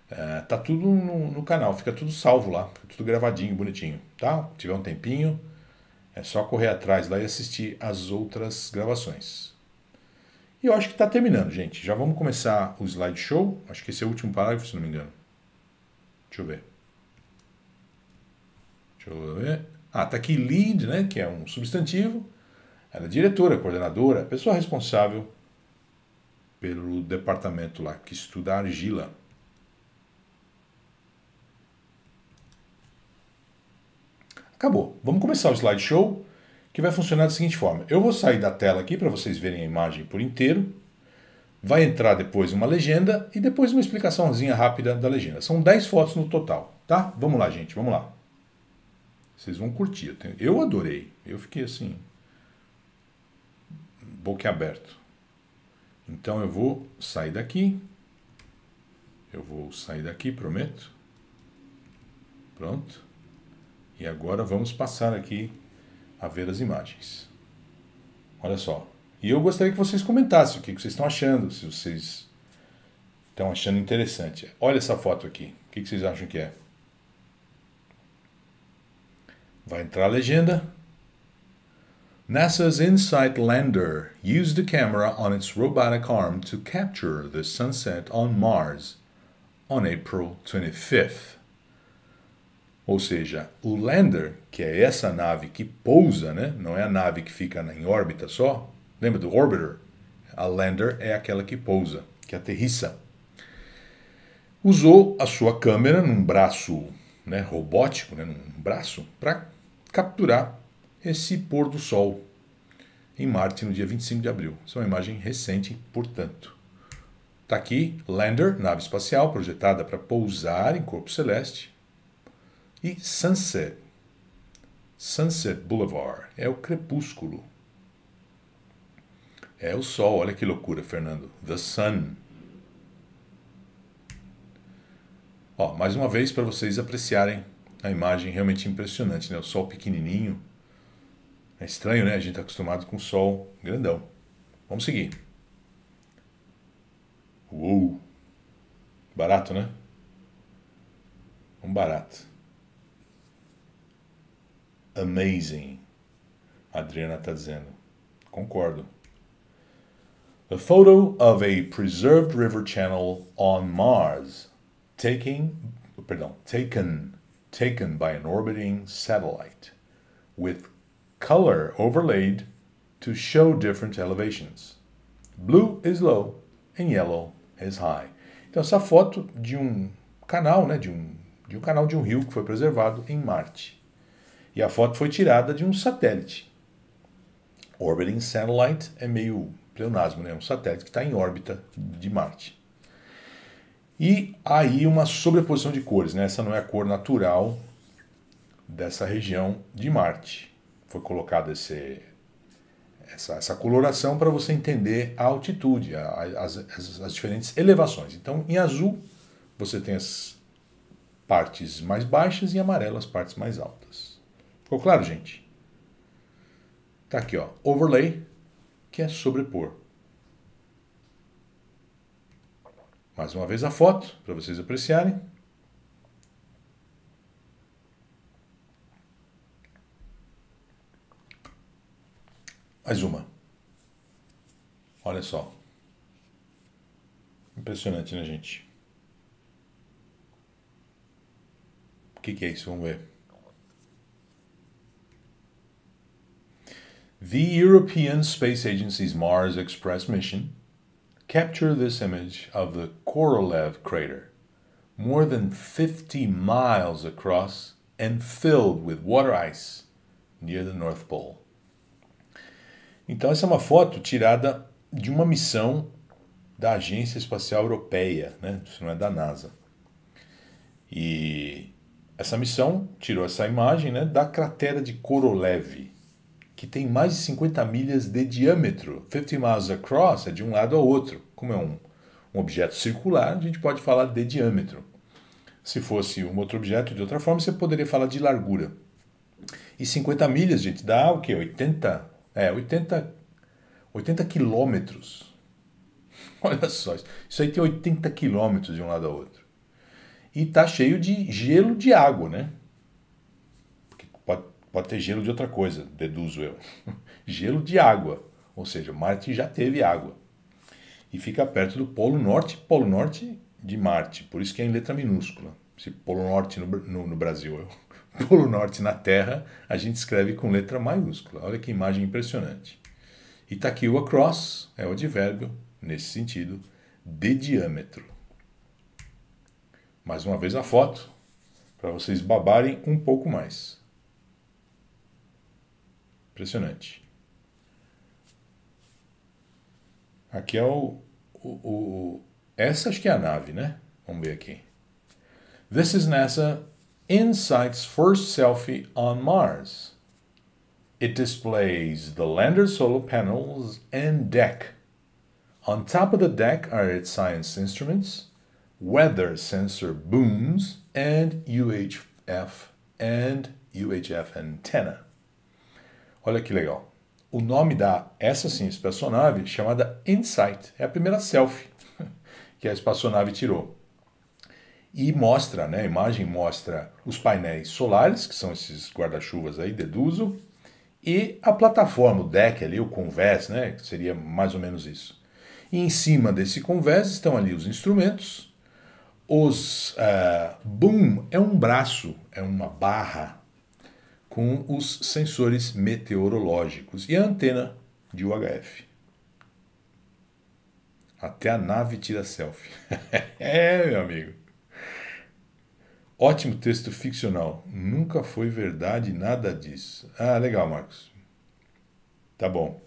Eh, tá tudo no, no, canal, fica tudo salvo lá, tudo gravadinho, bonitinho, tá? Se tiver um tempinho, é só correr atrás lá e assistir as outras gravações. E eu acho que está terminando, gente. Já vamos começar o slideshow. Acho que esse é o último parágrafo, se não me engano. Deixa eu ver. Deixa eu ver. Ah, tá aqui lead, né? Que é um substantivo. Ela é diretora, coordenadora, pessoa responsável pelo departamento lá que estuda argila. Acabou. Vamos começar o slideshow, que vai funcionar da seguinte forma. Eu vou sair da tela aqui para vocês verem a imagem por inteiro. Vai entrar depois uma legenda e depois uma explicaçãozinha rápida da legenda. São 10 fotos no total, tá? Vamos lá, gente, vamos lá. Vocês vão curtir. Eu adorei. Eu fiquei assim, aberto. Então eu vou sair daqui. Eu vou sair daqui, prometo. Pronto. E agora vamos passar aqui a ver as imagens. Olha só. E eu gostaria que vocês comentassem o que vocês estão achando, se vocês estão achando interessante. Olha essa foto aqui. O que vocês acham que é? Vai entrar a legenda. NASA's InSight lander used a camera on its robotic arm to capture the sunset on Mars on April 25th. Ou seja, o lander, que é essa nave que pousa, né? não é a nave que fica em órbita só, lembra do orbiter? A lander é aquela que pousa, que aterrissa. Usou a sua câmera num braço né, robótico, né, num braço, para capturar esse pôr do sol em Marte no dia 25 de abril. Essa é uma imagem recente, portanto. Está aqui Lander, nave espacial projetada para pousar em corpo celeste. E Sunset. Sunset Boulevard é o crepúsculo. É o sol, olha que loucura, Fernando. The Sun. Ó, mais uma vez para vocês apreciarem a imagem realmente impressionante, né? O sol pequenininho é estranho, né? A gente está acostumado com o sol grandão. Vamos seguir. Uou! Barato, né? Um barato. Amazing. A Adriana está dizendo. Concordo. A photo of a preserved river channel on Mars, taking, perdão, taken, taken by an orbiting satellite, with color overlaid to show different elevations. Blue is low and yellow is high. Então essa foto de um canal, né, de um de um canal de um rio que foi preservado em Marte. E a foto foi tirada de um satélite. Orbiting satellite é meio pleonasmo, né? É um satélite que está em órbita de Marte. E aí uma sobreposição de cores, né? Essa não é a cor natural dessa região de Marte foi colocado esse, essa, essa coloração para você entender a altitude, a, as, as, as diferentes elevações. Então, em azul, você tem as partes mais baixas e amarelo as partes mais altas. Ficou claro, gente? Tá aqui, ó, overlay, que é sobrepor. Mais uma vez a foto, para vocês apreciarem. Mais uma. Olha só. Impressionante, né, gente? O que, que é isso? Vamos ver. The European Space Agency's Mars Express mission captured this image of the Korolev crater, more than 50 miles across and filled with water ice near the North Pole. Então, essa é uma foto tirada de uma missão da Agência Espacial Europeia, né? Isso não é da NASA. E essa missão tirou essa imagem né, da cratera de Korolev, que tem mais de 50 milhas de diâmetro. 50 miles across é de um lado ao outro. Como é um, um objeto circular, a gente pode falar de diâmetro. Se fosse um outro objeto de outra forma, você poderia falar de largura. E 50 milhas, gente, dá o quê? 80 é, 80, 80 quilômetros. Olha só, isso aí tem 80 quilômetros de um lado ao outro. E tá cheio de gelo de água, né? Porque pode, pode ter gelo de outra coisa, deduzo eu. gelo de água. Ou seja, Marte já teve água. E fica perto do Polo Norte, Polo Norte de Marte. Por isso que é em letra minúscula. Esse Polo Norte no, no, no Brasil. Eu. Polo Norte na Terra, a gente escreve com letra maiúscula. Olha que imagem impressionante. Itaquil across é o advérbio, nesse sentido, de diâmetro. Mais uma vez a foto, para vocês babarem um pouco mais. Impressionante. Aqui é o, o, o. Essa acho que é a nave, né? Vamos ver aqui. This is NASA InSight's first selfie on Mars. It displays the lander solar panels and deck. On top of the deck are its science instruments, weather sensor booms, and UHF and UHF antenna. Olha que legal. O nome da essa sim espaçonave chamada InSight é a primeira selfie que a espaçonave tirou. e mostra, né, a imagem mostra os painéis solares, que são esses guarda-chuvas aí, deduzo, e a plataforma, o deck ali, o convés, né, que seria mais ou menos isso. E em cima desse convés estão ali os instrumentos, os uh, boom é um braço, é uma barra com os sensores meteorológicos e a antena de UHF. Até a nave tira selfie. é, meu amigo. Ótimo texto ficcional. Nunca foi verdade nada disso. Ah, legal, Marcos. Tá bom.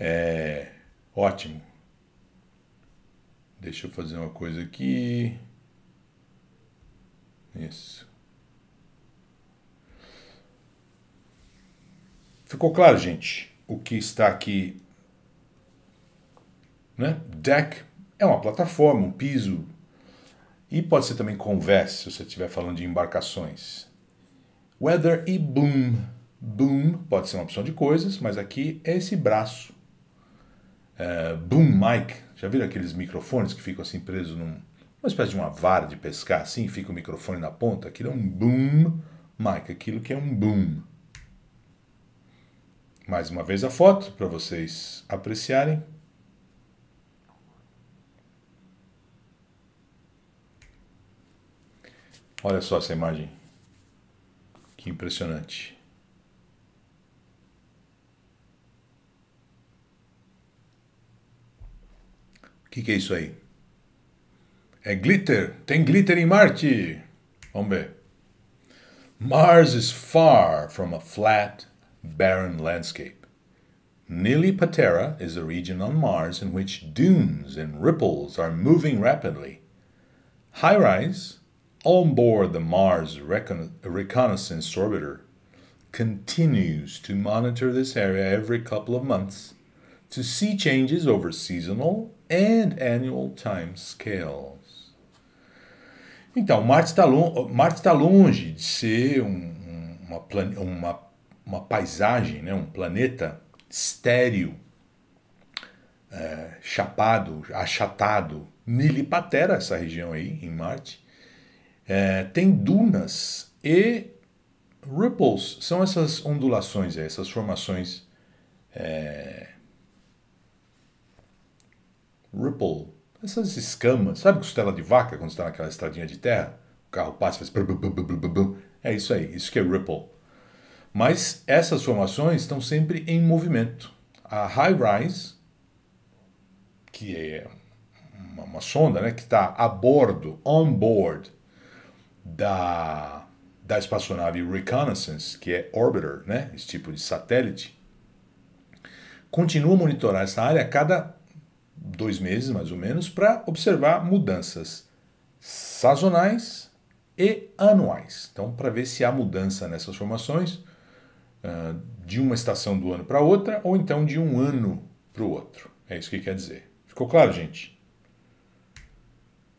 É, ótimo. Deixa eu fazer uma coisa aqui. Isso. Ficou claro, gente, o que está aqui? Né? Deck é uma plataforma, um piso e pode ser também converse se você estiver falando de embarcações. Weather e boom. Boom pode ser uma opção de coisas, mas aqui é esse braço. É, boom mic. Já viram aqueles microfones que ficam assim presos numa num, espécie de uma vara de pescar assim, fica o microfone na ponta? Aquilo é um boom mic, aquilo que é um boom. Mais uma vez a foto para vocês apreciarem. Olha só essa imagem. Que impressionante. O que, que é isso aí? É glitter. Tem glitter em Marte. Vamos ver. Mars is far from a flat, barren landscape. Nili Patera is a region on Mars in which dunes and ripples are moving rapidly. High rise, on board the Mars Recon Reconnaissance Orbiter continues to monitor this area every couple of months to see changes over seasonal and annual time scales. Então, Marte está lo tá longe de ser um, uma, uma, uma paisagem, né? um planeta estéreo, eh, é, chapado, achatado. Nilipatera, essa região aí, em Marte, é, tem dunas e ripples, são essas ondulações, essas formações. É, ripple, essas escamas, sabe costela de vaca quando está naquela estradinha de terra? O carro passa e faz. É isso aí, isso que é ripple. Mas essas formações estão sempre em movimento. A high rise, que é uma, uma sonda né, que está a bordo, on board da, da espaçonave Reconnaissance, que é orbiter, né? esse tipo de satélite, continua a monitorar essa área a cada dois meses, mais ou menos, para observar mudanças sazonais e anuais. Então, para ver se há mudança nessas formações ah, de uma estação do ano para outra ou então de um ano para o outro. É isso que quer dizer. Ficou claro, gente?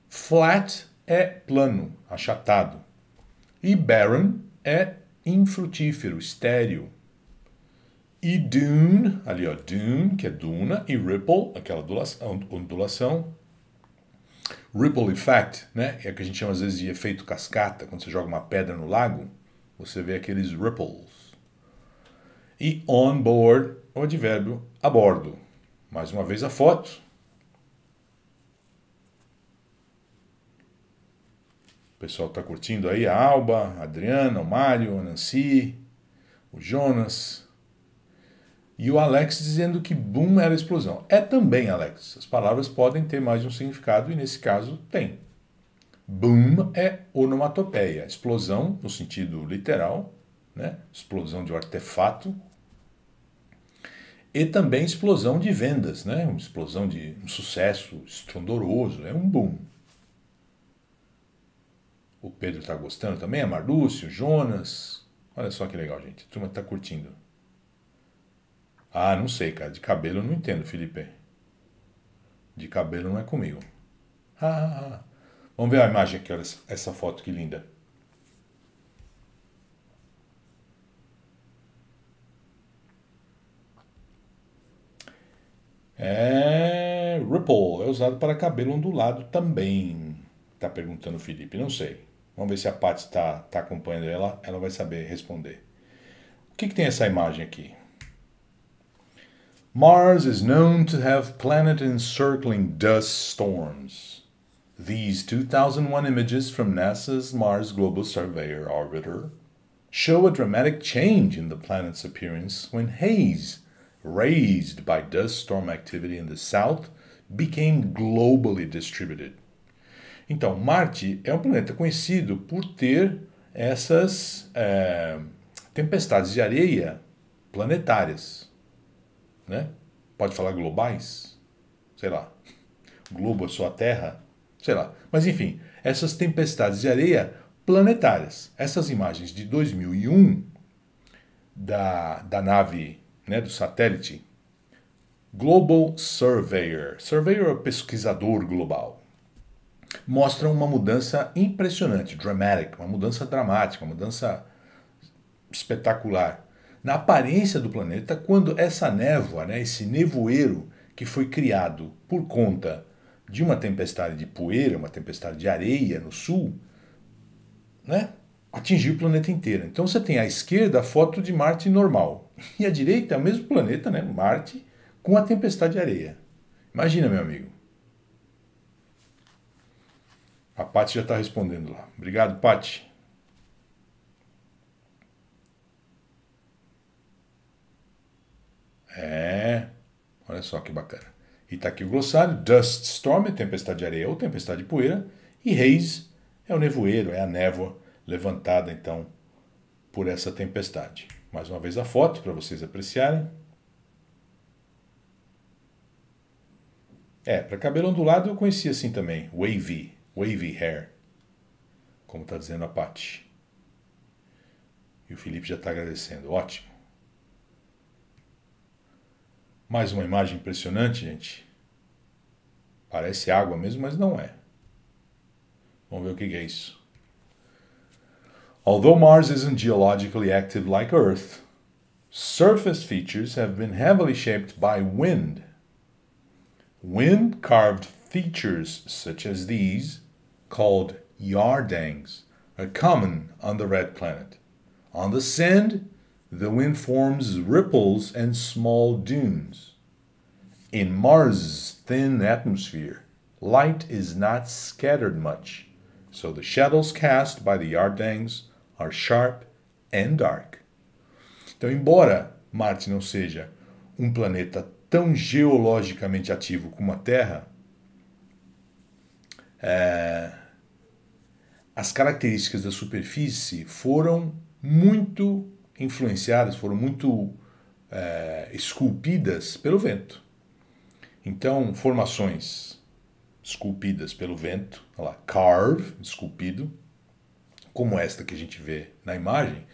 Flat é plano, achatado. E barren é infrutífero, estéril. E dune, ali ó, dune, que é duna, e ripple, aquela ondulação, ripple effect, né? É que a gente chama às vezes de efeito cascata, quando você joga uma pedra no lago, você vê aqueles ripples. E on board, o advérbio a bordo. Mais uma vez a foto. O pessoal está curtindo aí, a Alba, a Adriana, o Mário, a Nancy, o Jonas. E o Alex dizendo que boom era explosão. É também, Alex. As palavras podem ter mais de um significado e nesse caso tem. Boom é onomatopeia, explosão no sentido literal, né? explosão de um artefato. E também explosão de vendas, né? uma explosão de um sucesso estrondoso, é um boom. O Pedro está gostando também, a Marlúcio, Jonas. Olha só que legal, gente. A turma está curtindo. Ah, não sei, cara. De cabelo eu não entendo, Felipe. De cabelo não é comigo. Ah, ah, ah, ah. Vamos ver a imagem aqui, olha essa foto que linda. É. Ripple é usado para cabelo ondulado também. Tá perguntando o Felipe, não sei. Vamos ver se a Paty está tá acompanhando ela, ela vai saber responder. O que, que tem essa imagem aqui? Mars is known to have planet encircling dust storms. These 2001 images from NASA's Mars Global Surveyor orbiter show a dramatic change in the planet's appearance when haze raised by dust storm activity in the south became globally distributed. Então, Marte é um planeta conhecido por ter essas é, tempestades de areia planetárias, né? Pode falar globais, sei lá. Globo é só a Terra, sei lá. Mas enfim, essas tempestades de areia planetárias. Essas imagens de 2001 da, da nave, né, do satélite Global Surveyor. Surveyor é pesquisador global mostram uma mudança impressionante, dramatic, uma mudança dramática, uma mudança espetacular na aparência do planeta quando essa névoa, né, esse nevoeiro que foi criado por conta de uma tempestade de poeira, uma tempestade de areia no sul, né, atingiu o planeta inteiro. Então você tem à esquerda a foto de Marte normal e à direita é o mesmo planeta, né, Marte, com a tempestade de areia. Imagina, meu amigo. A Paty já está respondendo lá. Obrigado, Paty. É, olha só que bacana. E está aqui o glossário: Dust Storm, tempestade de areia ou tempestade de poeira, e haze é o nevoeiro, é a névoa levantada então por essa tempestade. Mais uma vez a foto para vocês apreciarem. É, para cabelo ondulado eu conhecia assim também, wavy, Wavy hair. Como está dizendo a Paty. E o Felipe já está agradecendo. Ótimo. Mais uma imagem impressionante, gente. Parece água mesmo, mas não é. Vamos ver o que é isso. Although Mars isn't geologically active like Earth, surface features have been heavily shaped by wind. Wind carved Features such as these, called yardangs, are common on the red planet. On the sand, the wind forms ripples and small dunes. In Mars' thin atmosphere, light is not scattered much, so the shadows cast by the yardangs are sharp and dark. Então, embora Marte não seja um planeta tão geologicamente ativo como a Terra, é, as características da superfície foram muito influenciadas, foram muito é, esculpidas pelo vento. Então, formações esculpidas pelo vento, lá, carve, esculpido, como esta que a gente vê na imagem,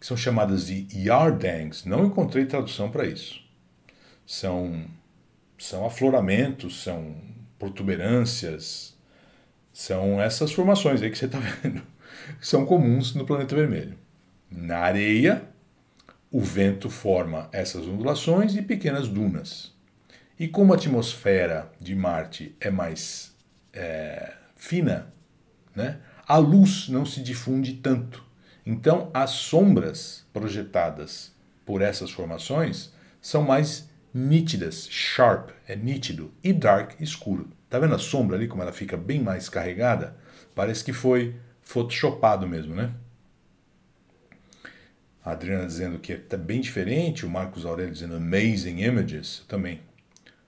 que são chamadas de yardangs. Não encontrei tradução para isso. São, são afloramentos, são protuberâncias, são essas formações aí que você está vendo, que são comuns no planeta vermelho. Na areia, o vento forma essas ondulações e pequenas dunas. E como a atmosfera de Marte é mais é, fina, né, a luz não se difunde tanto. Então, as sombras projetadas por essas formações são mais nítidas, sharp, é nítido, e dark, escuro. Tá vendo a sombra ali, como ela fica bem mais carregada? Parece que foi photoshopado mesmo, né? A Adriana dizendo que é bem diferente, o Marcos Aurélio dizendo amazing images, também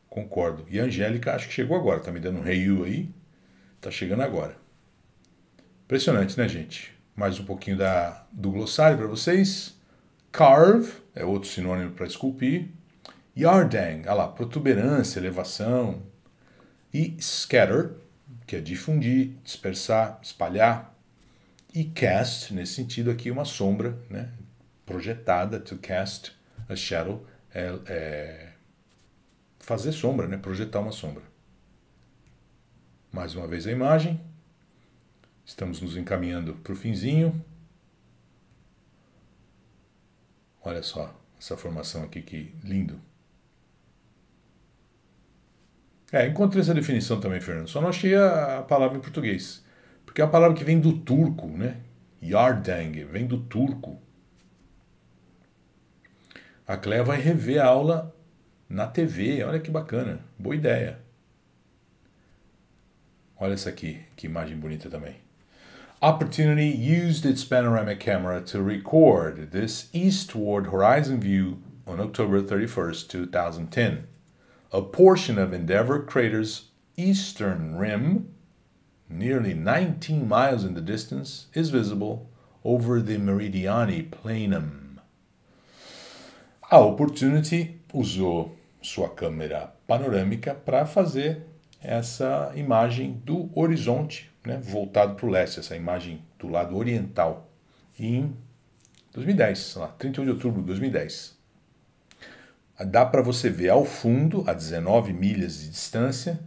concordo. E a Angélica acho que chegou agora, tá me dando um rei aí, tá chegando agora. Impressionante, né, gente? Mais um pouquinho da, do glossário para vocês. Carve é outro sinônimo para esculpir. Yardang, olha lá, protuberância, elevação, e scatter, que é difundir, dispersar, espalhar. E cast, nesse sentido aqui, uma sombra né, projetada, to cast a shadow, é, é fazer sombra, né, projetar uma sombra. Mais uma vez a imagem. Estamos nos encaminhando para o finzinho. Olha só essa formação aqui, que lindo. É, encontrei essa definição também, Fernando. Só não achei a, a palavra em português. Porque é uma palavra que vem do turco, né? Yardang, vem do turco. A Cleia vai rever a aula na TV. Olha que bacana. Boa ideia. Olha essa aqui, que imagem bonita também. Opportunity used its panoramic camera to record this eastward horizon view on October 31st, 2010 a portion of Endeavour crater's eastern rim, nearly 19 miles in the distance, is visible over the Meridiani Planum. A Opportunity usou sua câmera panorâmica para fazer essa imagem do horizonte, né, voltado para o leste, essa imagem do lado oriental, em 2010, lá, 31 de outubro de 2010 dá para você ver ao fundo, a 19 milhas de distância,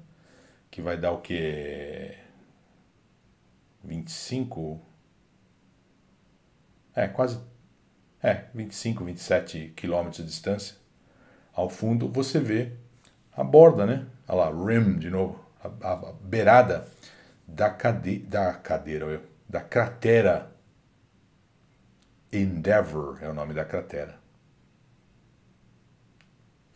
que vai dar o que? 25? É, quase. É, 25, 27 quilômetros de distância. Ao fundo você vê a borda, né? Olha lá, rim de novo, a, a beirada da, cade, da cadeira, da cratera Endeavor é o nome da cratera.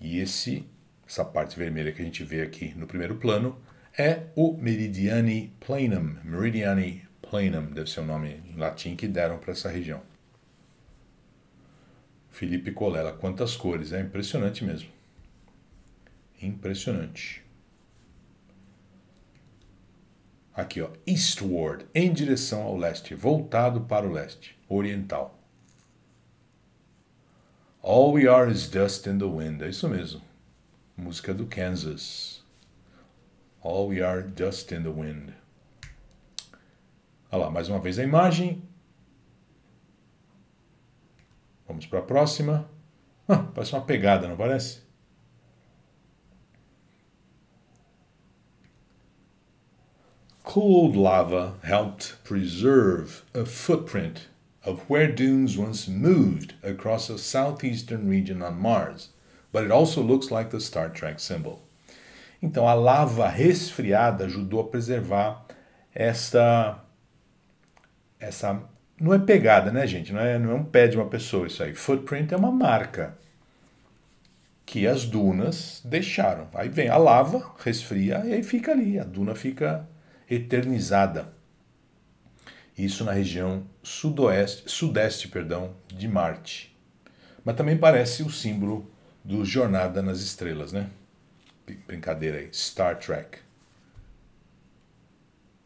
E esse, essa parte vermelha que a gente vê aqui no primeiro plano é o Meridiani Planum. Meridiani Planum deve ser o nome em latim que deram para essa região. Felipe Colela, quantas cores, é impressionante mesmo. Impressionante. Aqui, ó, eastward, em direção ao leste, voltado para o leste, oriental. All We Are Is Dust in the Wind. É isso mesmo. Música do Kansas. All We Are Dust in the Wind. Olha lá, mais uma vez a imagem. Vamos para a próxima. Ah, parece uma pegada, não parece? Cold lava helped preserve a footprint of where dunes once moved across a southeastern region on Mars, but it also looks like the Star Trek symbol. Então, a lava resfriada ajudou a preservar essa essa não é pegada, né, gente? Não é, não é um pé de uma pessoa isso aí. Footprint é uma marca que as dunas deixaram. Aí vem a lava, resfria e aí fica ali, a duna fica eternizada isso na região sudoeste, sudeste perdão, de Marte. Mas também parece o símbolo do Jornada nas Estrelas, né? Brincadeira aí, Star Trek.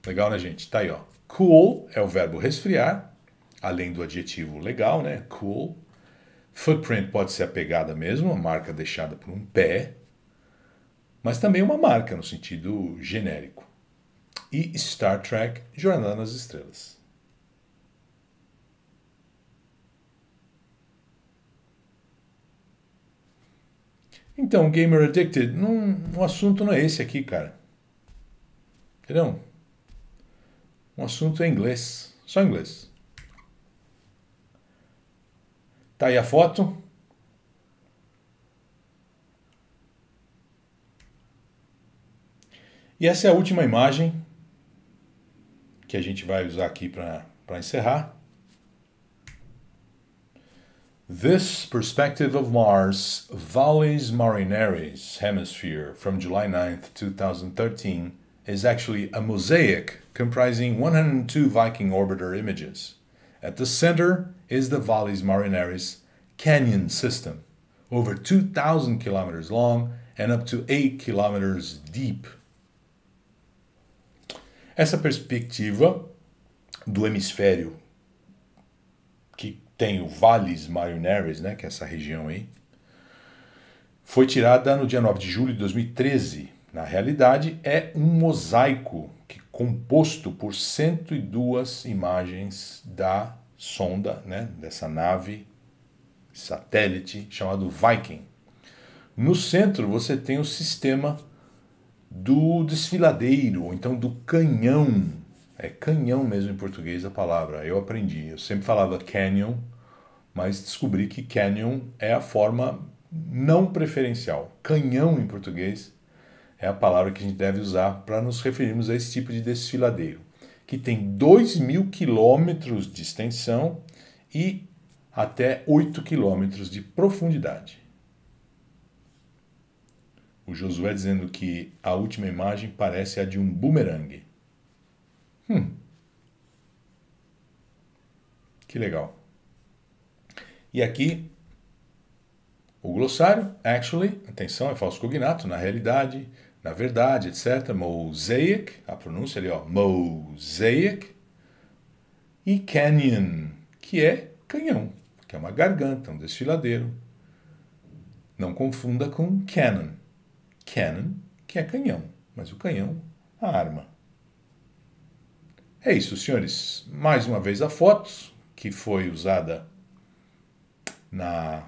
Legal, né, gente? Tá aí, ó. Cool é o verbo resfriar, além do adjetivo legal, né? Cool. Footprint pode ser a pegada mesmo, a marca deixada por um pé, mas também uma marca no sentido genérico. E Star Trek Jornada nas Estrelas. Então, Gamer Addicted, um o assunto não é esse aqui, cara. Entendeu? O assunto é inglês. Só inglês. Tá aí a foto. E essa é a última imagem que a gente vai usar aqui para encerrar. This perspective of Mars, Valles Marineris hemisphere from July 9, 2013, is actually a mosaic comprising 102 Viking orbiter images. At the center is the Valles Marineris canyon system, over 2,000 kilometers long and up to 8 kilometers deep. Essa perspectiva do hemisfério tem o Valles Marineris, né, que é essa região aí, foi tirada no dia 9 de julho de 2013. Na realidade, é um mosaico que, composto por 102 imagens da sonda, né, dessa nave satélite chamado Viking. No centro você tem o sistema do desfiladeiro, ou então do canhão é canhão mesmo em português a palavra. Eu aprendi. Eu sempre falava canyon, mas descobri que canyon é a forma não preferencial. Canhão em português é a palavra que a gente deve usar para nos referirmos a esse tipo de desfiladeiro, que tem 2 mil quilômetros de extensão e até 8 quilômetros de profundidade. O Josué dizendo que a última imagem parece a de um bumerangue. Hum. Que legal. E aqui o glossário, actually, atenção, é falso cognato, na realidade, na verdade, etc. Mosaic, a pronúncia ali, ó, mosaic. E canyon, que é canhão, que é uma garganta, um desfiladeiro. Não confunda com cannon. Cannon, que é canhão, mas o canhão, a arma. É isso, senhores. Mais uma vez a foto que foi usada na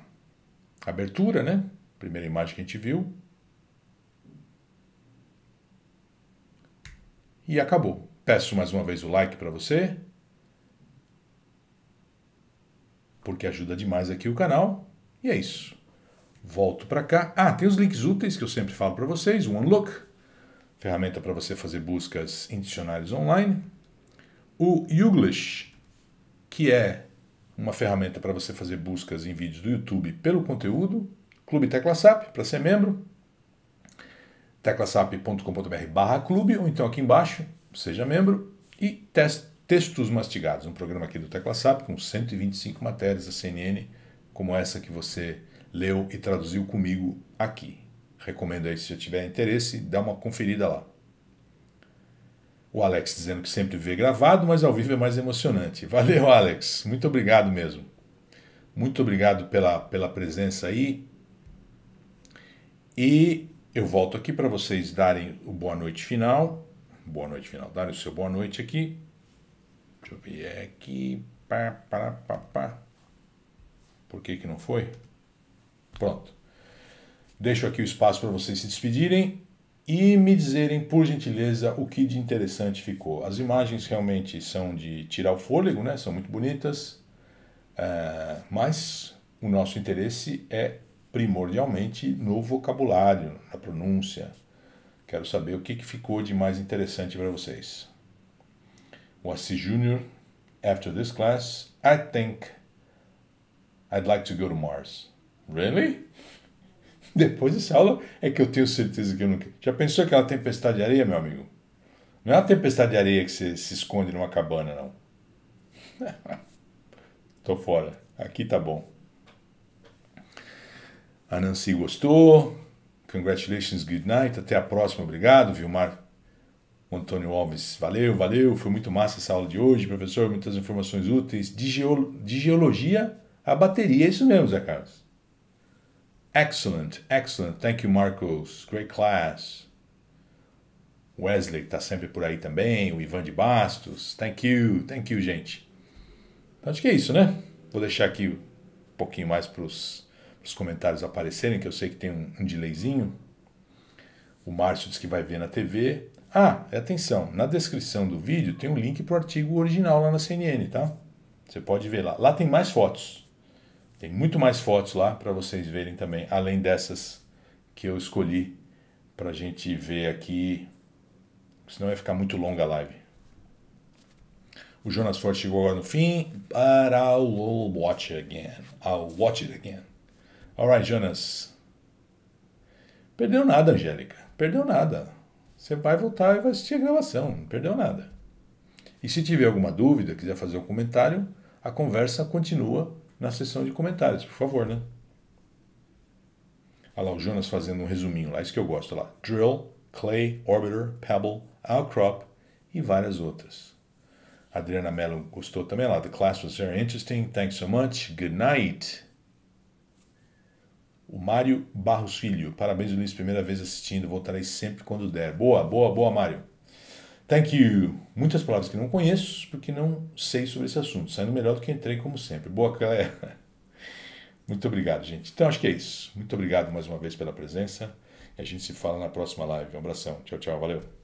abertura, né? Primeira imagem que a gente viu. E acabou. Peço mais uma vez o like para você, porque ajuda demais aqui o canal. E é isso. Volto para cá. Ah, tem os links úteis que eu sempre falo para vocês. O OneLook, ferramenta para você fazer buscas em dicionários online. O Youglish que é uma ferramenta para você fazer buscas em vídeos do YouTube pelo conteúdo, Clube SAP, para ser membro, teclasap.com.br barra clube, ou então aqui embaixo, seja membro, e Textos Mastigados, um programa aqui do SAP com 125 matérias da CNN, como essa que você leu e traduziu comigo aqui. Recomendo aí, se já tiver interesse, dá uma conferida lá. O Alex dizendo que sempre vê gravado, mas ao vivo é mais emocionante. Valeu, Alex. Muito obrigado mesmo. Muito obrigado pela, pela presença aí. E eu volto aqui para vocês darem o boa noite final. Boa noite final. Darem o seu boa noite aqui. Deixa eu ver aqui. Pá, pá, pá, pá. Por que, que não foi? Pronto. Deixo aqui o espaço para vocês se despedirem e me dizerem, por gentileza, o que de interessante ficou. As imagens realmente são de tirar o fôlego, né? são muito bonitas, é, mas o nosso interesse é primordialmente no vocabulário, na pronúncia. Quero saber o que, que ficou de mais interessante para vocês. O Assis Jr., after this class, I think I'd like to go to Mars. Really? Depois dessa aula é que eu tenho certeza que eu não. Já pensou aquela tempestade de areia, meu amigo? Não é uma tempestade de areia que você se esconde numa cabana, não. Tô fora. Aqui tá bom. A Nancy gostou. Congratulations, good night. Até a próxima, obrigado. Vilmar Antônio Alves, valeu, valeu. Foi muito massa essa aula de hoje, professor. Muitas informações úteis. De, geolo... de geologia a bateria, é isso mesmo, Zé Carlos. Excellent, excellent. Thank you, Marcos. Great class. Wesley, que está sempre por aí também. O Ivan de Bastos. Thank you, thank you, gente. Então, acho que é isso, né? Vou deixar aqui um pouquinho mais para os comentários aparecerem, que eu sei que tem um, um delayzinho. O Márcio diz que vai ver na TV. Ah, atenção, na descrição do vídeo tem um link para o artigo original lá na CNN, tá? Você pode ver lá. Lá tem mais fotos. Tem muito mais fotos lá para vocês verem também, além dessas que eu escolhi para a gente ver aqui, senão vai ficar muito longa a live. O Jonas forte chegou agora no fim, but I'll watch it again. I'll watch it again. Alright, Jonas. Perdeu nada, Angélica. Perdeu nada. Você vai voltar e vai assistir a gravação. Não perdeu nada. E se tiver alguma dúvida, quiser fazer um comentário, a conversa continua na seção de comentários, por favor, né? Olha lá o Jonas fazendo um resuminho lá, isso que eu gosto lá. Drill, Clay, Orbiter, Pebble, Outcrop e várias outras. Adriana Mello gostou também lá. The class was very interesting. Thanks so much. Good night. O Mário Barros Filho. Parabéns, Luiz. Primeira vez assistindo. Voltarei sempre quando der. Boa, boa, boa, Mário. Thank tá, you. Muitas palavras que não conheço, porque não sei sobre esse assunto. Saindo melhor do que entrei, como sempre. Boa, galera. Muito obrigado, gente. Então, acho que é isso. Muito obrigado mais uma vez pela presença. E a gente se fala na próxima live. Um abração. Tchau, tchau. Valeu.